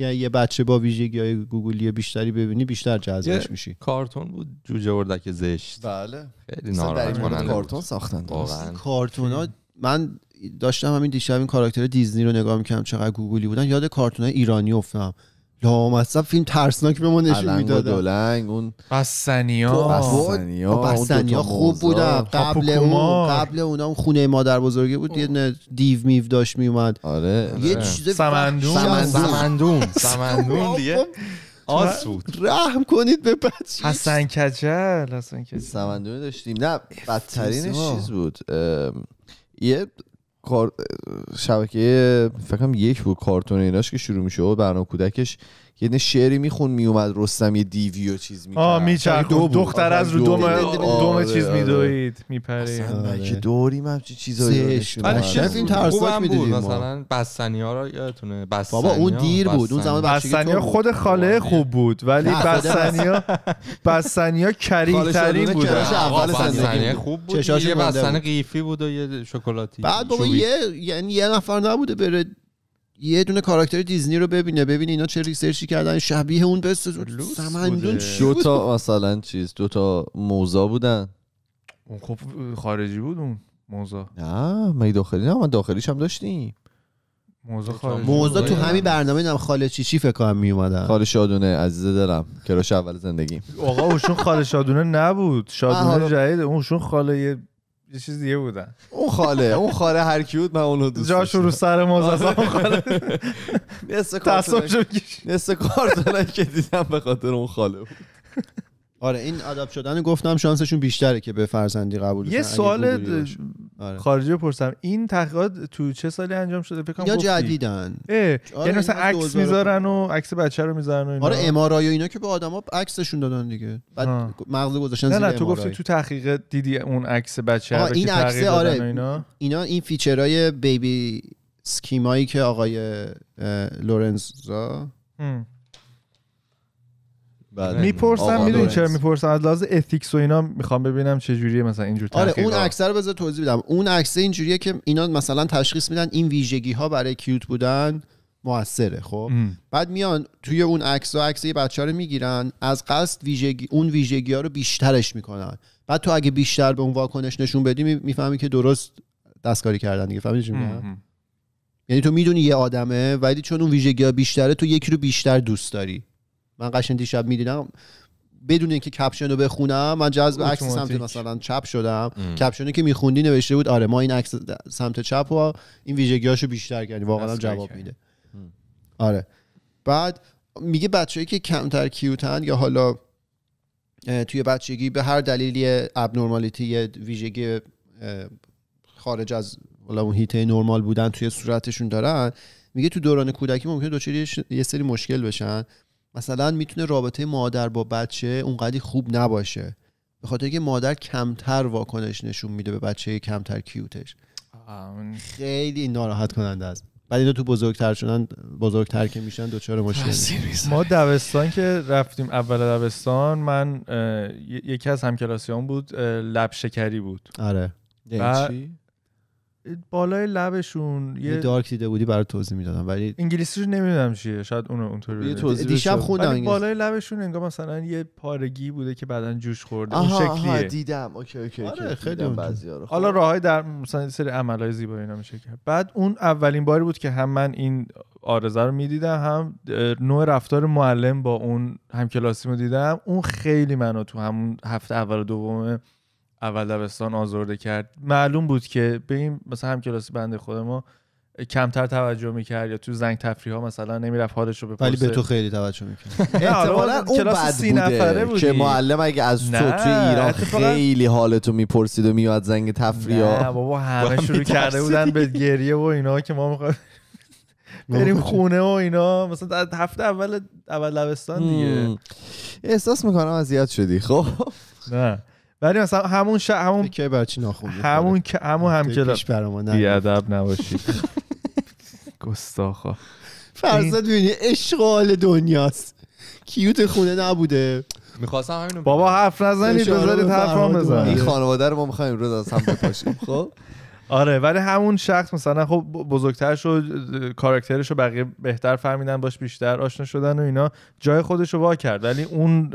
یعنی یه بچه با ویژگی های گوگلی بیشتری ببینی بیشتر جذبش میشی کارتون بود جوجه اردک زشت بله خیلی ناراحت کننده کارتون ساختن کارتون ها من داشتم همین دیشب این کاراکتر دیزنی رو نگاه میکردم چقدر گوگلی بودن یاد کارتون ایرانی افتادم لامصب فیلم ترسناک به ما نشون میدادن اون خوب بودن قبل اون قبل اونا خونه مادر بزرگی بود یه دیو میو داشت میومد آره, آره. سمندون سمندون سمندون دیگه رحم کنید به بچه حسن کچل حسن کجل سمندون داشتیم نه بدترینش چیز بود یه کار... شبکه فکرم یک بود کارتون ایناش که شروع میشه و برنامه کودکش یه نه شعری میخون میومد رستم یه دیوی و چیز میکرد آه میچرخ دختر از رو دوم دوم آره، چیز آره. میدوید میپرید که آره. دوریم همچی چیزایی شاید این ترسات میدیدیم مثلا بستنی ها را یادتونه بابا اون دیر بود اون زمان بستنی ها خود خاله خوب بود ولی بستنی ها بستنی ها کریه ترین بود بستنی خوب بود یه بستنی قیفی بود و یه شکلاتی بعد بابا یه یعنی یه نفر نبوده بره یه دونه کاراکتر دیزنی رو ببینه ببینه اینا چه ریسرچی کردن شبیه اون بس سمندون دو تا مثلا چیز دو تا موزا بودن اون خب خارجی بود اون موزا نه ما داخلی نه من داخلیش هم داشتیم موزا موزا تو همین برنامه نم خاله چی فکر کنم می خاله شادونه عزیز دلم کراش اول زندگی آقا اوشون خاله شادونه نبود شادونه جدید اونشون خاله یه چیز دیگه بودن اون خاله اون خاله هر کی بود من اونو دوست جاش رو سر ما زد آره. اون خاله نصف کارتون که دیدم به خاطر اون خاله بود آره این آداب شدن گفتم شانسشون بیشتره که به فرزندی قبول یه سوال آره. خارجی بپرسم این تحقیقات تو چه سالی انجام شده فکر یا جدیدن یعنی آره، مثلا عکس میذارن و عکس بچه رو میذارن و اینا آره ام و اینا که به آدما عکسشون دادن دیگه بعد مغز گذاشتن نه نه تو گفتی تو تحقیق دیدی اون عکس بچه رو این عکس آره اینا اینا این فیچرهای بیبی سکیمایی که آقای لورنزا بله. میپرسم میدونی چرا میپرسم از لحاظ اتیکس و اینا میخوام ببینم چه جوریه مثلا اینجور آره اون عکس رو بذار توضیح بدم اون عکس اینجوریه که اینا مثلا تشخیص میدن این ویژگی ها برای کیوت بودن موثره خب ام. بعد میان توی اون عکس و عکس بچه رو میگیرن از قصد ویژگی اون ویژگی ها رو بیشترش میکنن بعد تو اگه بیشتر به اون واکنش نشون بدی میفهمی که درست دستکاری کردن دیگه فهمیدی یعنی تو میدونی یه آدمه ولی چون اون ویژگی ها بیشتره تو یکی رو بیشتر دوست داری من قشنگ دیشب میدیدم بدون اینکه کپشن رو بخونم من جذب عکس سمت مثلا چپ شدم کپشنی که میخوندی نوشته بود آره ما این عکس سمت چپ و این ویژگیاشو بیشتر کردی واقعا جواب میده آره بعد میگه بچه‌ای که کمتر کیوتن یا حالا توی بچگی به هر دلیلی ابنرمالیتی ویژگی خارج از حالا اون هیته نرمال بودن توی صورتشون دارن میگه تو دوران کودکی ممکنه دوچاری یه سری مشکل بشن مثلا میتونه رابطه مادر با بچه اونقدی خوب نباشه به خاطر که مادر کمتر واکنش نشون میده به بچه کمتر کیوتش خیلی ناراحت کننده است بعد اینا تو بزرگتر شدن بزرگتر که میشن دوچار مشکل ما دوستان که رفتیم اول دبستان من یکی از همکلاسیان بود لب شکری بود آره بالای لبشون یه دارک دیده بودی برای توضیح میدادم ولی انگلیسیش نمیدونم چیه شاید اون اونطوری دیشب خوندم انگلیسی بالای لبشون انگار مثلا یه پارگی بوده که بعدا جوش خورده اون شکلیه آها دیدم اوکی اوکی, آره خیلی رو حالا خب. های در مثلا سری عملای زیبایی اینا میشه کرد بعد اون اولین باری بود که هم من این آرزه رو میدیدم هم نوع رفتار معلم با اون همکلاسیمو دیدم اون خیلی منو تو همون هفته اول و دوم اول دبستان آزرده کرد معلوم بود که به این مثلا هم کلاسی بنده خود ما کمتر توجه میکرد یا تو زنگ تفریح ها مثلا نمیرفت حالش رو بپرسه ولی به تو خیلی توجه میکرد احتمالا اون بد بوده بودی. که معلم اگه از تو توی ایران خیلی حالتو میپرسید و میاد زنگ تفریح ها بابا همه شروع کرده بودن به گریه و اینا که ما میخواد بریم خونه و اینا مثلا هفته اول اول لبستان دیگه احساس میکنم اذیت شدی خب نه ولی مثلا همون ش... همون که بچی ناخون همون که همون هم کلاس بی ادب نباشید گستاخا فرضت ببینی اشغال دنیاست کیوت خونه نبوده میخواستم همینو بابا حرف نزنید بذارید حرفام بزن این خانواده رو ما می‌خوایم روز از هم بپاشیم خب آره ولی همون شخص مثلا خب بزرگتر شد کاراکترش رو بقیه بهتر فهمیدن باش بیشتر آشنا شدن و اینا جای خودش رو وا کرد ولی اون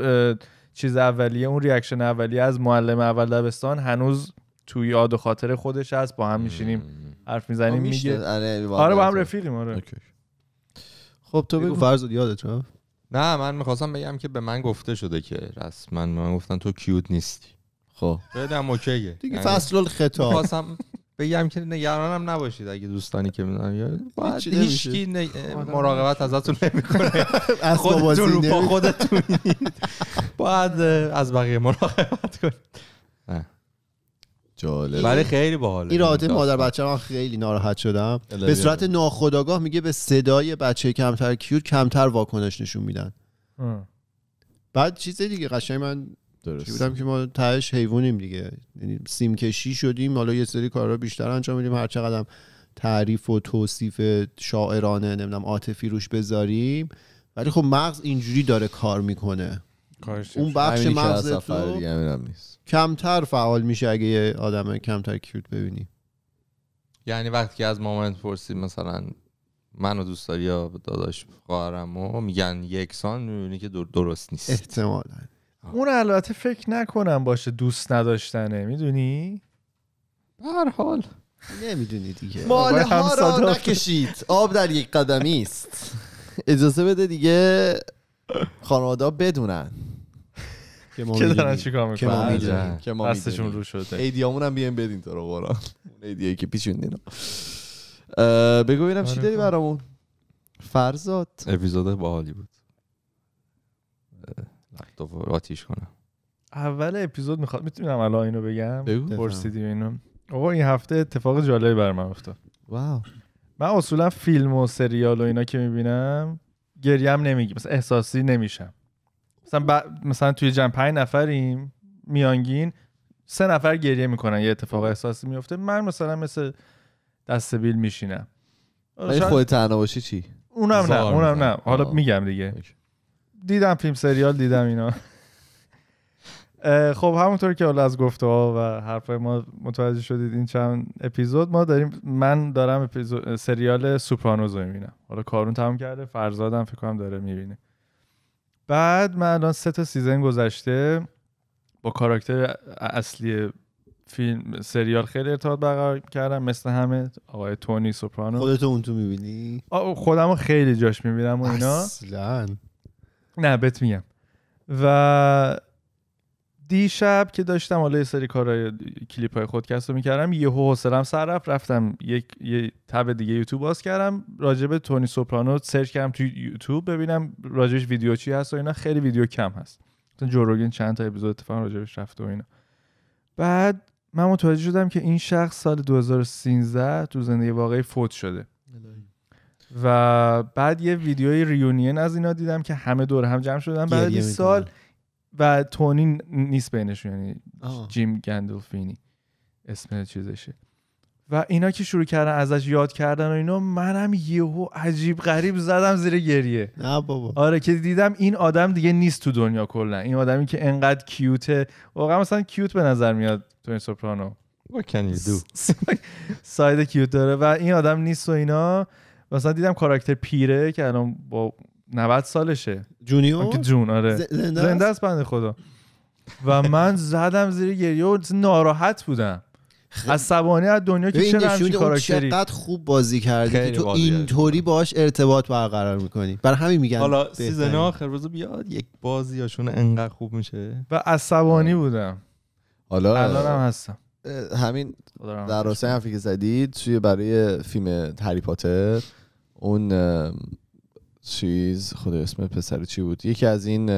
چیز اولیه اون ریاکشن اولیه از معلم اول دبستان هنوز تو یاد و خاطر خودش هست با هم میشینیم حرف میزنیم میگه آره،, آره با هم رفیقیم آره خب تو بگو فرض یادت نه من میخواستم بگم که به من گفته شده که رسما من گفتن تو کیوت نیستی خب بدم اوکیه دیگه یعنی فصل الخطاب بگم که نگرانم نباشید اگه دوستانی که میدونم هیچ کی مراقبت ازتون نمیکنه خودتون با خودتون باید از بقیه مراقبت کنید جالب ولی خیلی باحال این رابطه مادر بچه من خیلی ناراحت شدم به صورت ناخودآگاه میگه به صدای بچه کمتر کیور کمتر واکنش نشون میدن بعد چیز دیگه قشنگ من درست بودم که ما تهش حیوانیم دیگه یعنی سیمکشی شدیم حالا یه سری کارا بیشتر انجام میدیم هر چقدرم تعریف و توصیف شاعرانه نمیدونم عاطفی روش بذاریم ولی خب مغز اینجوری داره کار میکنه اون بخش مغز کمتر فعال میشه اگه یه آدم کمتر کیوت ببینی یعنی وقتی از مامانت پرسید مثلا من دوست داری یا داداش خواهرمو میگن یکسان میبینی که درست نیست احتمالاً اون البته فکر نکنم باشه دوست نداشتنه میدونی هر حال نمیدونی دیگه ماله ها را نکشید آب در یک قدمی است اجازه بده دیگه خانواده بدونن که ما دارن که ما آره. رو شده ایدیامون هم بیایم بدین تو رو قرآن ایدی که پیچوندین بگو ببینم چی آره. داری برامون فرزاد اپیزود حالی بود دوباره آتیش کنم اول اپیزود میخواد میتونم الان اینو بگم پرسیدی اینو آقا این هفته اتفاق جالبی بر من افتاد واو من اصولا فیلم و سریال و اینا که میبینم گریم نمیگی مثلا احساسی نمیشم مثلا مثلا توی جمع پنج نفریم میانگین سه نفر گریه میکنن یه اتفاق احساسی میفته من مثلا مثل دست بیل میشینم خود تنها باشی چی اونم نه اونم نه حالا میگم دیگه دیدم فیلم سریال دیدم اینا خب همونطور که حالا از گفته ها و حرفای ما متوجه شدید این چند اپیزود ما داریم من دارم سریال سوپرانوز رو میبینم حالا کارون تمام کرده فرزادم فکر کنم داره میبینه بعد من الان سه تا سیزن گذشته با کاراکتر اصلی فیلم سریال خیلی ارتباط برقرار کردم مثل همه آقای تونی سوپرانو خودتو اون تو میبینی؟ خودم خیلی جاش میبینم و اینا اصلا نه بهت میگم و دیشب که داشتم حالا یه سری کارهای کلیپ های خودکست رو میکردم یهو حسلم سر رفت رفتم یک یه تب دیگه یوتیوب باز کردم راجب تونی سوپرانو سرچ کردم توی یوتیوب ببینم راجبش ویدیو چی هست و اینا خیلی ویدیو کم هست مثلا جوروگین چند تا اپیزود اتفاقا راجبش رفته و اینا بعد من متوجه شدم که این شخص سال 2013 تو زندگی واقعی فوت شده و بعد یه ویدیوی ریونین از اینا دیدم که همه دور هم جمع شدن بعد یه سال و تونی نیست بینشون یعنی جیم گندلفینی اسم چیزشه و اینا که شروع کردن ازش یاد کردن و اینا منم یهو عجیب غریب زدم زیر گریه نه بابا آره که دیدم این آدم دیگه نیست تو دنیا کلا این آدمی که انقدر کیوته واقعا مثلا کیوت به نظر میاد تو این سوپرانو What can you do? ساید کیوت داره و این آدم نیست و اینا مثلا دیدم کاراکتر پیره که الان با 90 سالشه جونیور که جون آره زنده, است بنده خدا و من زدم زیر گریه و ناراحت بودم عصبانی از دنیا که چه همچین کاراکتری چقدر خوب بازی کردی که تو اینطوری باش ارتباط برقرار میکنی بر همین میگن حالا سیزن آخر روز بیاد یک بازی هاشون انقدر خوب میشه و عصبانی بودم حالا هم هستم همین در راسته هم که زدید توی برای فیلم هری پاتر اون چیز خود اسم پسر چی بود یکی از این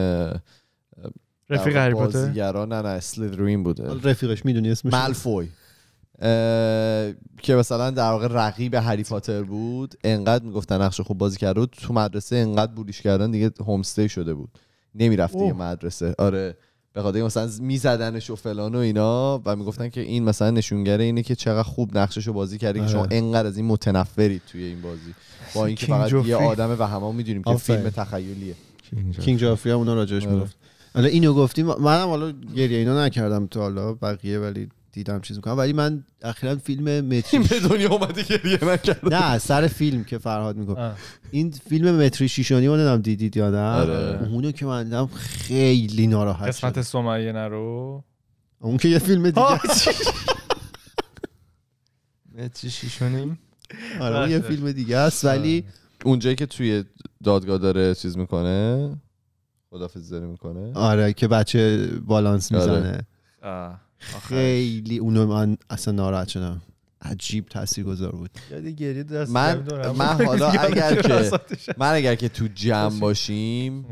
رفیق هری پاتر نه نه بوده رفیقش میدونی اسمش مالفوی که مثلا در واقع رقیب هری پاتر بود انقدر میگفتن نقش خوب بازی کرده تو مدرسه انقدر بولیش کردن دیگه هومستی شده بود نمیرفت مدرسه آره به خاطر مثلا میزدنش و فلان و اینا و میگفتن که این مثلا نشونگر اینه که چقدر خوب نقشش رو بازی کرده که شما آره. انقدر از این متنفرید توی این بازی با اینکه فقط یه آدمه و همه میدونیم که فیلم تخیلیه کینگ جافری هم اونا راجعش آره. میگفت حالا اینو گفتیم منم حالا گریه اینا نکردم تا حالا بقیه ولی دیدم چیز میکنم ولی من اخیرا فیلم متری به دنیا اومده گریه نکرد نه سر فیلم که فرهاد میگفت این فیلم متری شیشانی من نمیدونم دیدید یا نه آره. اونو که من دیدم خیلی ناراحت قسمت سمیه نرو اون که یه فیلم دیگه متری شیشانی آره یه بله. فیلم دیگه است ولی اونجایی که توی دادگاه داره چیز میکنه خدافظی میکنه آره که بچه بالانس آره. میزنه خیلی اونو من اصلا ناراحت شدم عجیب گذار بود من من حالا اگر که من اگر که تو جمع باشیم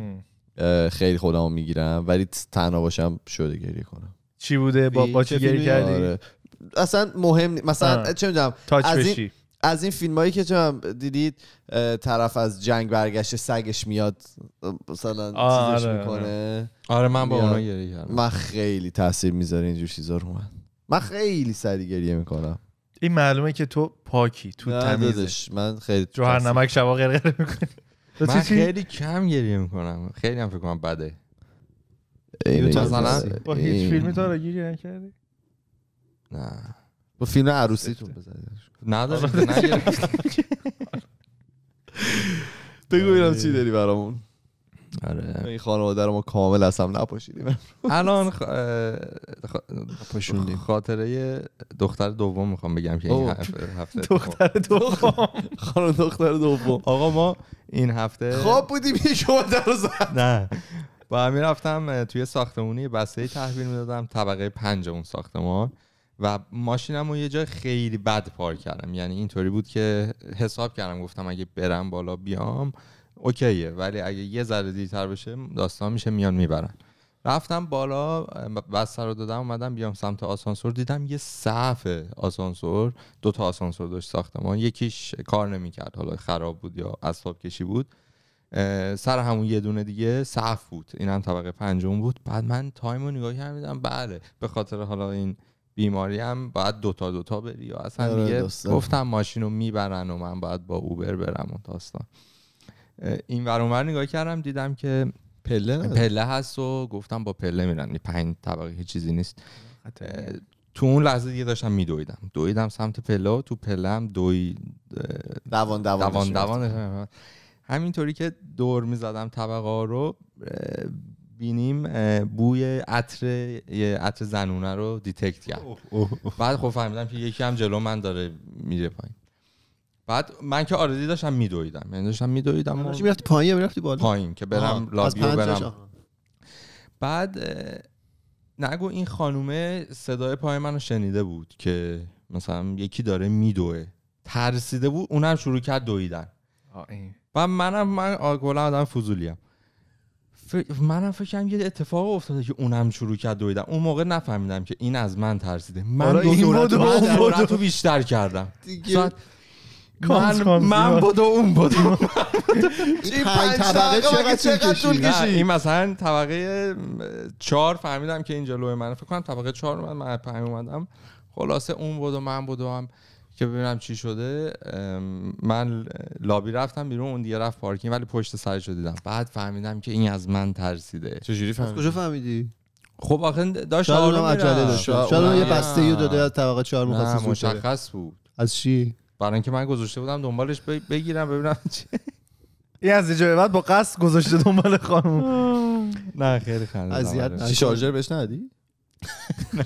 خیلی خودمو میگیرم ولی تنها باشم شده گریه کنم چی بوده با با چی گریه کردی آره. اصلا مهم مثلا چه میدونم از این از این فیلم هایی که چون دیدید طرف از جنگ برگشت سگش میاد مثلا آره, آره. میکنه آره من با اونا گریه کردم من خیلی تاثیر میذاره اینجور چیزا رو من من خیلی سری گریه میکنم این معلومه که تو پاکی تو تمیزش من خیلی جوهر نمک شبا غرغره میکنی من خیلی کم گریه میکنم خیلی هم فکر کنم بده با هیچ فیلمی تا گریه نکردی نه فیلم عروسیتون بزنید نداره آره. بگو ببینم آره. چی داری برامون آره این خانواده رو ما کامل اصلا نپاشیدیم الان خ... خاطره دختر دوم میخوام بگم که این هفته دختر دوم خانم دختر دوم آقا ما این هفته خواب بودیم یه شما در نه با هم رفتم توی ساختمونی بسته تحویل میدادم طبقه پنج اون ساختمان و ماشینم رو یه جای خیلی بد پارک کردم یعنی اینطوری بود که حساب کردم گفتم اگه برم بالا بیام اوکیه ولی اگه یه ذره دیرتر بشه داستان میشه میان میبرن رفتم بالا بستر رو دادم اومدم بیام سمت آسانسور دیدم یه صف آسانسور دو تا آسانسور داشت ساختمان یکیش کار نمیکرد حالا خراب بود یا اسباب کشی بود سر همون یه دونه دیگه صف بود اینم طبقه پنجم بود بعد من تایم رو نگاه کردم بله به خاطر حالا این بیماری هم باید دوتا دوتا بری و اصلا دیگه آره، گفتم ماشین رو میبرن و من باید با اوبر برم و داستان این ورومر نگاه کردم دیدم که پله پله هست و گفتم با پله میرن پنج طبقه هیچ چیزی نیست تو اون لحظه دیگه داشتم میدویدم دویدم سمت پله و تو پله هم دوی دوان دوان, دوان, دوان همینطوری که دور میزدم طبقه ها رو بینیم بوی عطر عطر زنونه رو دیتکت کرد بعد خب فهمیدم که یکی هم جلو من داره میره پایین بعد من که آردی داشتم میدویدم یعنی داشتم میدویدم آره، و... میرفتی پایین بالا پایین که برم لابی برم بعد نگو این خانومه صدای پای منو شنیده بود که مثلا یکی داره میدوه ترسیده بود اونم شروع کرد دویدن و منم من کلا آدم فضولیم فکر منم فکرم یه اتفاق افتاده که اونم شروع کرد دویدن اون موقع نفهمیدم که این از من ترسیده من آره بیشتر کردم من, اون بود این طبقه چقدر, کشید این مثلا طبقه چهار فهمیدم که این جلوی من فکر کنم طبقه چهار من من پهمی خلاصه اون و من و هم که ببینم چی شده من لابی رفتم بیرون اون دیگه رفت پارکینگ ولی پشت سرش رو دیدم بعد فهمیدم که این از من ترسیده چجوری فهمیدی کجا فهمیدی خب آخه داشت شاید عجله داشت شاید یه بسته یو داده از طبقه 4 مخصص مشخص بود از چی برای اینکه من گذاشته بودم دنبالش بگیرم ببینم چی این از اینجا به بعد با قصد گذاشته دنبال خانم نه خیلی خنده اذیت آره. شارژر بهش ندی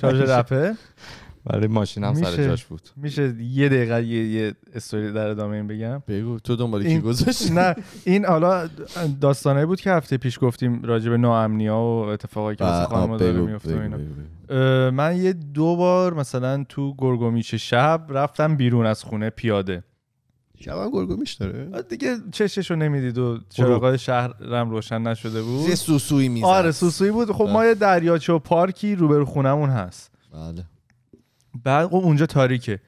شارژر رپه ماشین هم سر جاش بود میشه یه دقیقه یه, یه استوری در ادامه این بگم بگو تو دنبال کی گذاشت نه این حالا داستانه بود که هفته پیش گفتیم راجع به ناامنی ها و اتفاقایی که واسه خانم داره میفته اینا من یه دو بار مثلا تو گرگومیش شب رفتم بیرون از خونه پیاده شب گرگومیش داره دیگه چششو نمیدید و شهر خب. شهرم روشن نشده بود یه سوسویی میزد آره سوسویی بود خب ما بله. یه دریاچه و پارکی روبرو خونمون هست بله بعد اونجا تاریکه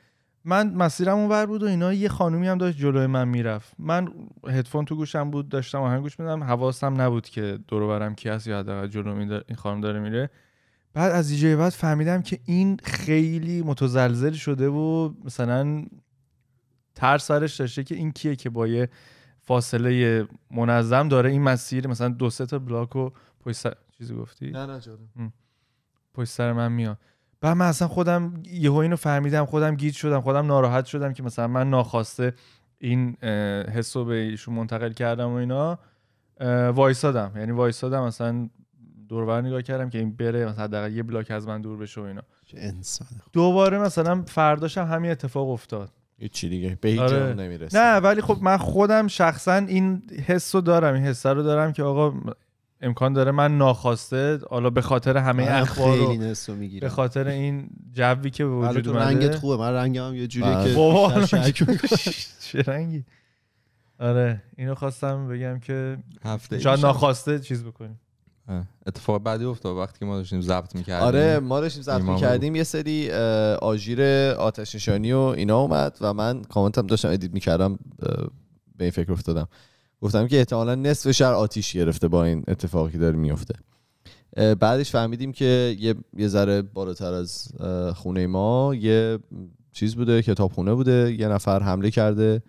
من مسیرم اونور بود و اینا یه خانومی هم داشت جلوی من میرفت من هدفون تو گوشم بود داشتم آهنگ گوش میدم حواسم نبود که دور برم کی هست یا حداقل جلو این خانم داره میره بعد از دیجی بعد فهمیدم که این خیلی متزلزل شده و مثلا ترس سرش داشته که این کیه که با یه فاصله منظم داره این مسیر مثلا دو سه تا بلاک و پشت چیزی گفتی نه نه جادم پشت سر من میاد بعد من اصلا خودم یهو اینو فهمیدم خودم گیج شدم خودم ناراحت شدم که مثلا من ناخواسته این حس رو به ایشون منتقل کردم و اینا وایسادم یعنی وایسادم مثلا بر نگاه کردم که این بره مثلا حداقل یه بلاک از من دور بشه و اینا انسان دوباره مثلا فرداشم همین اتفاق افتاد هیچی دیگه به هیچ آره. نمیرسه نه ولی خب من خودم شخصا این حس رو دارم این حس رو دارم که آقا امکان داره من ناخواسته حالا به خاطر همه آره، اخبار خیلی میگیرم به خاطر این جوی که به بله، وجود اومده رنگت خوبه من رنگم هم یه جوریه بله. که چه رنگی آره اینو خواستم بگم که هفته شاید ناخواسته چیز بکنیم اتفاق بعدی افتاد وقتی که ما داشتیم ضبط میکردیم آره ما داشتیم ضبط میکردیم یه سری آژیر آتش نشانی و اینا اومد و من کامنتم داشتم ادیت میکردم به این فکر افتادم گفتم که احتمالا نصف شهر آتیش گرفته با این اتفاقی که داره میفته بعدش فهمیدیم که یه, یه ذره بالاتر از خونه ما یه چیز بوده کتابخونه بوده یه نفر حمله کرده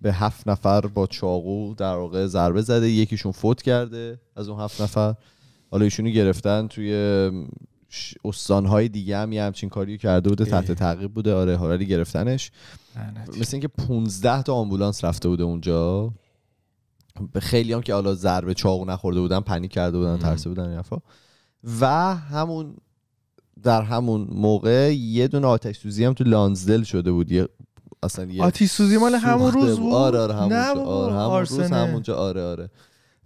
به هفت نفر با چاقو در واقع ضربه زده یکیشون فوت کرده از اون هفت نفر حالا ایشونو گرفتن توی استانهای دیگه هم یه همچین کاری کرده بوده تحت تعقیب بوده آره حالا گرفتنش مثل اینکه 15 تا آمبولانس رفته بوده اونجا به خیلی هم که حالا ضربه چاقو نخورده بودن پنیک کرده بودن ترسه بودن این و همون در همون موقع یه دونه آتش سوزی هم تو لانزدل شده بود یه اصلا یه آتش سوزی مال همون روز بود آره آره همون آره همون روز همونجا آره آره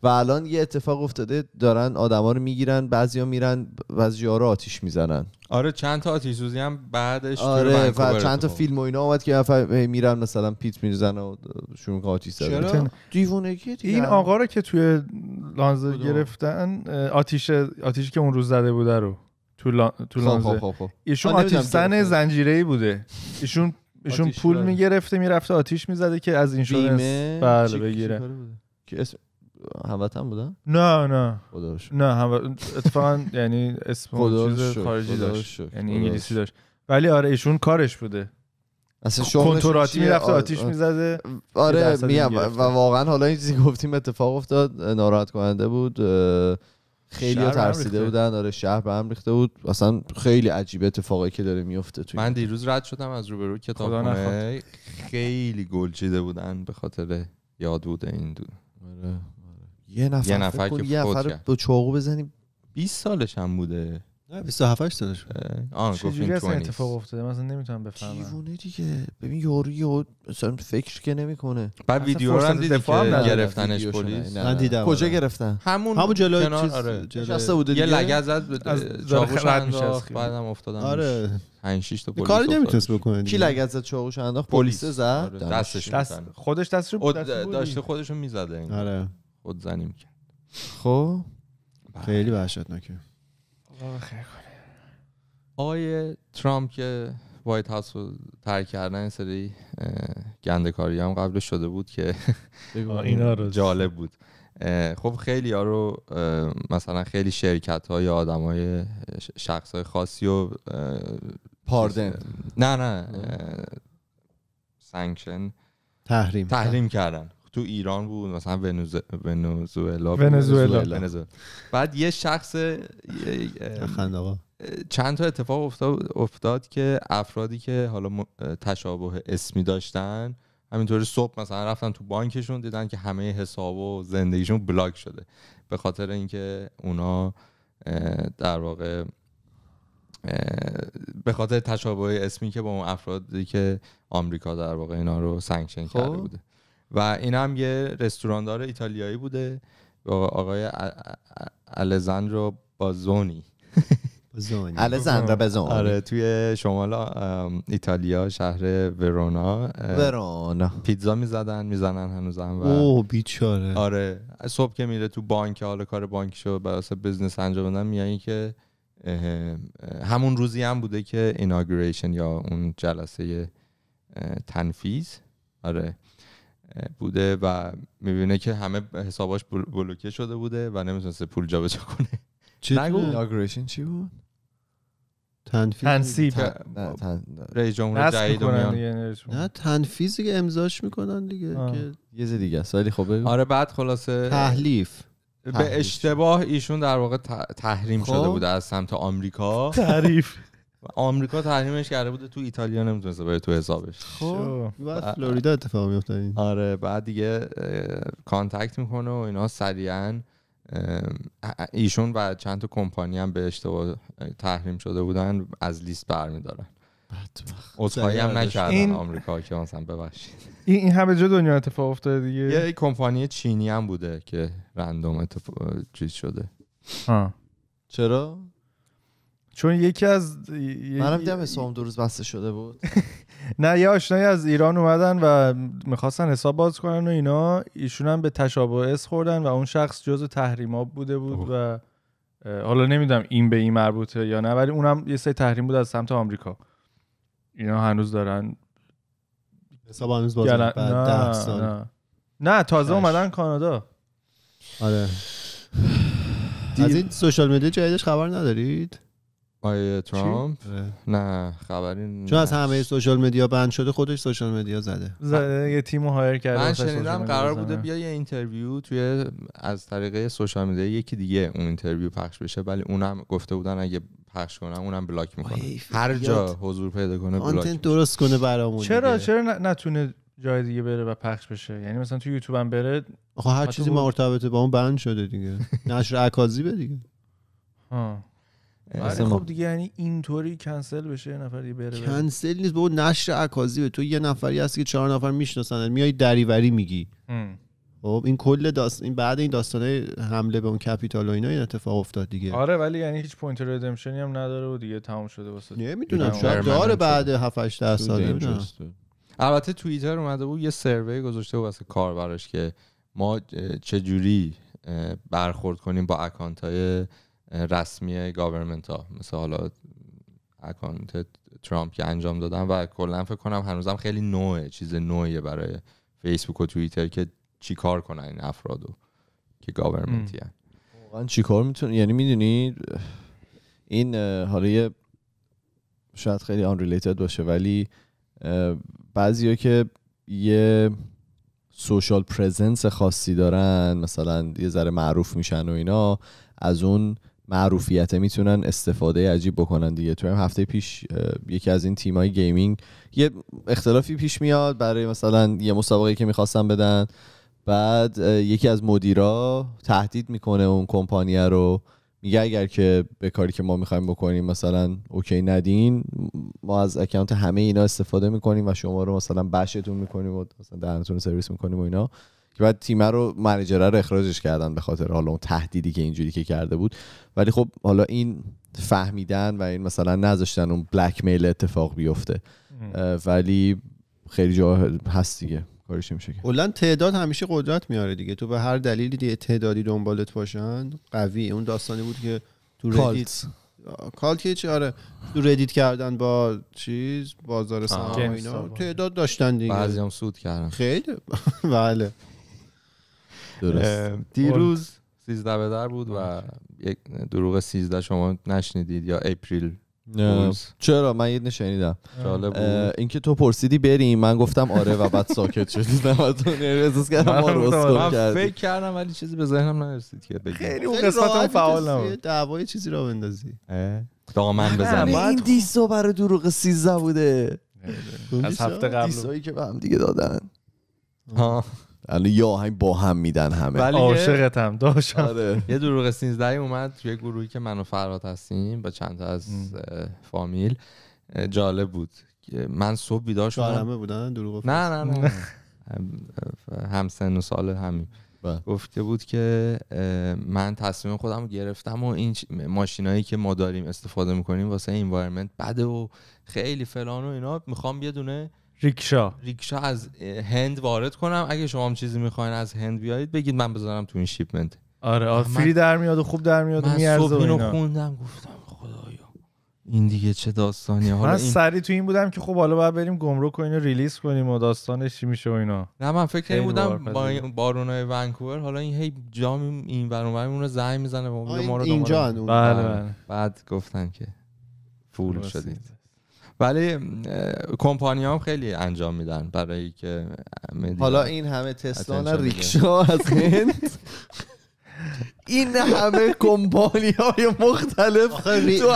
و الان یه اتفاق افتاده دارن آدما رو میگیرن بعضیا میرن بعضیا رو آتیش میزنن آره چند تا آتیش سوزی هم بعدش آره و چند تا فیلم و اینا اومد که میرن مثلا پیت میزنن و شروع که آتیش زدن دیوونگی این آقا رو که توی لانزه گرفتن آتیش آتیشی که اون روز زده بوده رو تو, لان... تو خب، لانزه خب، خب، ایشون آتیش زن بوده ایشون ایشون پول میگرفته میرفته آتیش میزده که از اینشورنس بله بگیره که هموطن بودن نه نه خدا نه هم... اتفاقا یعنی اسم چیز خارجی داشت یعنی انگلیسی داشت ولی آره ایشون کارش بوده اصلا شغل کنتراتی میرفت آره، آتیش میزده آره, آره، و واقعا حالا این چیزی گفتیم اتفاق افتاد ناراحت کننده بود خیلی ترسیده بودن آره شهر به هم ریخته بود اصلا خیلی عجیبه اتفاقی که داره میفته توی من دیروز رد شدم از روبرو کتابخونه خیلی گلچیده بودن به خاطر یاد بوده این دو آره. یه نفر یه نفر که یه نفر با چاقو بزنیم 20 سالش هم بوده 27 سالش آن گفتین تو اتفاق افتاده مثلا نمیتونم بفهمم دیوونه دیگه ببین یارو یه مثلا فکر که نمیکنه بعد ویدیو رو هم دیدی که گرفتنش پلیس دیدم کجا گرفتن همون همون جلوی چیز آره. بوده یه لگد زد از چاقوش میشه بعدم افتادم آره 5 6 تا پلیس کاری نمیتونست بکنه کی لگد زد چاقوش انداخت پلیس زد آره. دستش خودش دستش داشته خودش رو میزده آره زنی میکرد خب بله. خیلی وحشتناکه آقای ترامپ که وایت هاوس رو ترک کردن این سری گنده کاری هم قبل شده بود که اینا رو جالب بود خب خیلی ها رو مثلا خیلی شرکت های آدم های شخص های خاصی و پاردن نه نه سنکشن تحریم تحریم کردن تو ایران بود مثلا ونوز... ونوزوئلا ونزوئلا بعد یه شخص چند تا اتفاق افتاد, که افرادی که حالا تشابه اسمی داشتن همینطوری صبح مثلا رفتن تو بانکشون دیدن که همه حساب و زندگیشون بلاک شده به خاطر اینکه اونا در واقع به خاطر تشابه اسمی که با اون افرادی که آمریکا در واقع اینا رو سانکشن خب. کرده بوده و این هم یه رستوراندار ایتالیایی بوده با آقای الزاندرو بازونی بازونی الزاندرو بازونی آره توی شمال ایتالیا شهر ورونا ورونا پیتزا میزدن میزنن هنوز هم و اوه بیچاره آره صبح که میره تو بانک حالا کار بانکشو براسه بزنس انجام بدن میایی که همون روزی هم بوده که ایناگریشن یا اون جلسه تنفیز آره بوده و میبینه که همه حساباش بلوکه شده بوده و نمیتونسته پول جابجا کنه چی نگو چی بود تنفیز رئیس جمهور جدید نه تنفیز امضاش میکنن دیگه یه دیگه سالی خب آره بعد خلاصه تحلیف به اشتباه ایشون در واقع تحریم خب. شده بوده از سمت آمریکا تعریف آمریکا تحریمش کرده بوده تو ایتالیا نمیتونسته بره تو حسابش خب, خب. بعد فلوریدا اتفاق میفته آره بعد دیگه کانتکت میکنه و اینا سریعا ایشون و چند تا کمپانی هم به اشتباه تحریم شده بودن از لیست برمیدارن اصفایی هم نکردن این... آمریکا که مثلا ببخشید این, همه جا دنیا اتفاق افتاده دیگه یه کمپانی چینی هم بوده که رندوم اتفاق چیز شده ها. چرا چون یکی از منم دیدم دو روز بسته شده بود نه یه آشنایی از ایران اومدن و میخواستن حساب باز کنن و اینا ایشون هم به تشابه اس خوردن و اون شخص جزو تحریما بوده بود و حالا نمیدونم این به این مربوطه یا نه ولی اونم یه سری تحریم بود از سمت آمریکا اینا هنوز دارن حساب هنوز باز نه, نه. نه تازه اومدن کانادا آره از این سوشال جدیدش خبر ندارید آیا ترامپ آره. نه خبری چون از همه سوشال مدیا بند شده خودش سوشال مدیا زده زده یه تیمو هایر کرده من شنیدم قرار بوده بیا یه اینترویو توی از طریق سوشال مدیا یکی دیگه اون اینترویو پخش بشه ولی اونم گفته بودن اگه پخش کنم اونم بلاک میکنه هر جا حضور پیدا کنه بلاک درست کنه برامون چرا چرا نتونه جای دیگه بره و پخش بشه یعنی مثلا تو یوتیوب هم بره آخه هر چیزی مرتبط با اون بند شده دیگه نشر به دیگه ولی خب دیگه یعنی اینطوری کنسل بشه یه نفر دیگه بره, کنسل نیست بابا نشر عکازی تو یه نفری هست که چهار نفر میشناسن میای دریوری میگی خب این کل داستان، این بعد این داستانه حمله به اون کپیتال و اینا این اتفاق افتاد دیگه آره ولی یعنی هیچ پوینت ردمشنی هم نداره و دیگه تموم شده واسه نمیدونم شاید داره بعد 7 8 سال البته توییتر اومده بود یه سروی گذاشته بود واسه کاربراش که ما چه جوری برخورد کنیم با اکانت های رسمی گاورمنت ها مثل حالا اکانت ترامپ که انجام دادن و کلا فکر کنم هنوزم خیلی نوعه چیز نوعیه برای فیسبوک و توییتر که چیکار کنن این افرادو که گاورمنتی هن واقعا کار میتونی؟ یعنی میدونی این حالا یه شاید خیلی آن باشه ولی بعضی که یه سوشال پرزنس خاصی دارن مثلا یه ذره معروف میشن و اینا از اون معروفیته میتونن استفاده عجیب بکنن دیگه تو هفته پیش یکی از این تیمای گیمینگ یه اختلافی پیش میاد برای مثلا یه مسابقه که میخواستن بدن بعد یکی از مدیرا تهدید میکنه اون کمپانی رو میگه اگر که به کاری که ما میخوایم بکنیم مثلا اوکی ندین ما از اکانت همه اینا استفاده میکنیم و شما رو مثلا بشتون میکنیم و مثلا دهنتون سرویس میکنیم و اینا که بعد تیم رو منیجره رو اخراجش کردن به خاطر حالا اون تهدیدی که اینجوری که کرده بود ولی خب حالا این فهمیدن و این مثلا نذاشتن اون بلک میل اتفاق بیفته ولی خیلی جا هست دیگه کارش میشه کلا تعداد همیشه قدرت میاره دیگه تو به هر دلیلی دیگه تعدادی دنبالت باشن قوی اون داستانی بود که تو ردیت کالت که آره تو ردیت کردن با چیز بازار سهام اینا تعداد داشتن دیگه سود کردن خیلی بله درست. دیروز 13 به در بود و یک دروغ 13 شما نشنیدید یا اپریل چرا من یه شنیدم اینکه تو پرسیدی بریم من گفتم آره و بعد ساکت شدید نمتون احساس کردم ما آره. فکر کردم ولی چیزی به ذهنم نرسید که بگم خیلی اون قسمت فعال نبود دعوای چیزی را بندازی دامن بزنی این دیسو برای دروغ 13 بوده از هفته قبل دیسایی که به هم دیگه دادن الان یا آهنگ با هم میدن همه ولی عاشقتم داشتم آره. یه دروغ 13 اومد توی گروهی که من و فرات هستیم با چند تا از فامیل جالب بود من صبح بیدار شدم دروغ نه نه نه هم سن و سال همین بله. گفته بود که من تصمیم خودم گرفتم و این ماشینایی که ما داریم استفاده میکنیم واسه انوایرمنت بده و خیلی فلان و اینا میخوام یه دونه ریکشا ریکشا از هند وارد کنم اگه شما هم چیزی میخواین از هند بیایید بگید من بذارم تو این شیپمنت آره آره فری در میاد و خوب در میاد و صبح اینو خوندم گفتم خدایا این دیگه چه داستانی حالا من این... سری تو این بودم که خب حالا باید بریم گمرک و اینو ریلیس کنیم و داستانش چی میشه و اینا نه من فکر این بودم با بارونای ونکوور حالا این هی جام این برونور اون رو زنگ میزنه و ما رو بله، بله. بعد گفتن که فول شدید ولی کمپانی هم خیلی انجام میدن برای که حالا این همه تسلا ریکشا از هند این همه کمپانی های مختلف تو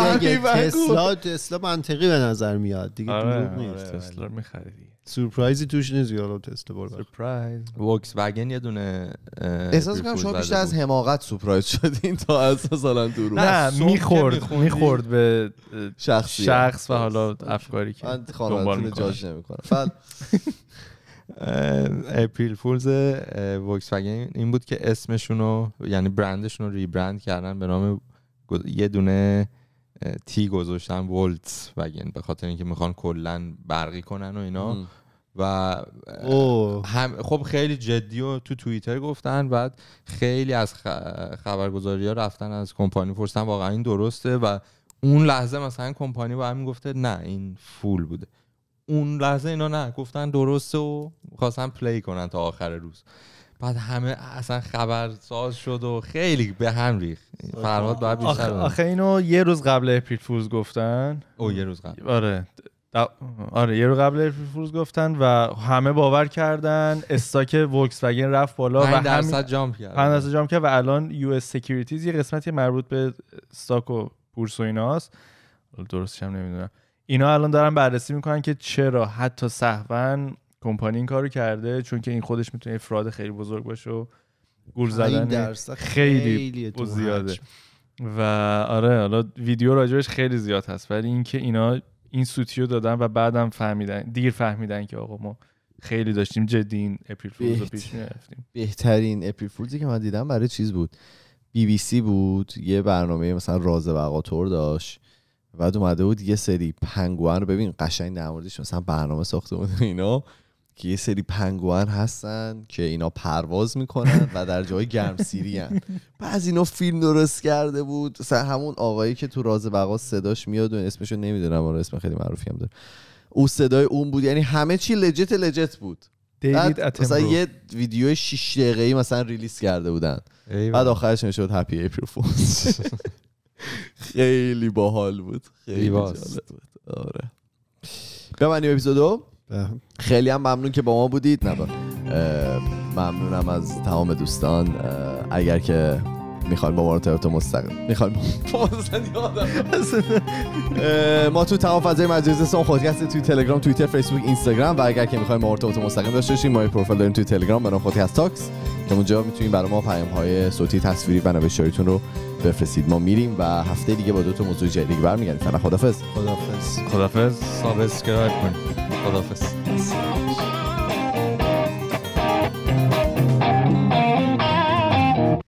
تسلا تسلا منطقی به نظر میاد دیگه آره، آره، تسلا میخریدی سورپرایزی توش نیست حالا تست بار سورپرایز وکس واگن یه دونه احساس کنم شما بیشتر از حماقت سورپرایز شدین تا از مثلا دور نه میخورد میخورد به شخصی شخص و حالا افکاری که من خانوادتون جاش نمیکنم بعد اپریل فولز وکس واگن این بود که اسمشونو یعنی برندشون رو ریبرند کردن به نام یه دونه تی گذاشتن ولت وگن به خاطر اینکه میخوان کلا برقی کنن و اینا و هم خب خیلی جدی و تو توییتر گفتن بعد خیلی از خبرگزاری ها رفتن از کمپانی پرسیدن واقعا این درسته و اون لحظه مثلا کمپانی با همین گفته نه این فول بوده اون لحظه اینا نه گفتن درسته و خواستن پلی کنن تا آخر روز بعد همه اصلا ساز شد و خیلی به هم ریخت فرهاد باید بیشتر آخه, اینو یه روز قبل اپریل فوز گفتن او یه روز قبل آره آره یه روز قبل فروز گفتن و همه باور کردن استاک وکس واگن رفت بالا و درصد جامپ کرد درصد جامپ کرد و الان یو اس سکیوریتیز یه قسمتی مربوط به استاک و بورس و ایناست درستش هم نمیدونم اینا الان دارن بررسی میکنن که چرا حتی سهون کمپانی این کارو کرده چون که این خودش میتونه افراد خیلی بزرگ باشه و گول زدن خیلی, خیلی زیاده و آره حالا ویدیو راجبش خیلی زیاد هست ولی اینکه اینا این سوتیو دادن و بعدم فهمیدن دیر فهمیدن که آقا ما خیلی داشتیم جدی این اپریل فولز رو پیش میرفتیم بهترین اپریل فولزی که من دیدم برای چیز بود بی بی سی بود یه برنامه مثلا راز وقاتور داشت بعد اومده بود یه سری پنگوان رو ببین قشنگ در موردش مثلا برنامه ساخته بود اینا که یه سری پنگوان هستن که اینا پرواز میکنن و در جای سیری هن بعض اینا فیلم درست کرده بود مثلا همون آقایی که تو راز بقا صداش میاد و اسمشو نمیدونم اون اسم خیلی معروفی هم داره او صدای اون بود یعنی همه چی لجت لجت بود دیوید مثلا یه ویدیو 6 ای مثلا ریلیس کرده بودن بعد آخرش نشد هپی خیلی باحال بود خیلی جالب بود آره اپیزودو خیلی هم ممنون که با ما بودید ممنونم از تمام دوستان اگر که میخوایم با ما ارتباط مستقیم ما تو تمام فضای مجازی سون خودکست توی تلگرام توییتر فیسبوک اینستاگرام و اگر که ما با ارتباط مستقیم داشته باشیم ما پروفایل داریم توی تلگرام برام خودی خودکست تاکس که اونجا میتونید برای ما پیام های صوتی تصویری و نوشتاریتون رو بفرستید ما میریم و هفته دیگه با دو تا موضوع جدید برمیگردیم فعلا خدافظ خدافظ خدافظ سابسکرایب کنید خدافظ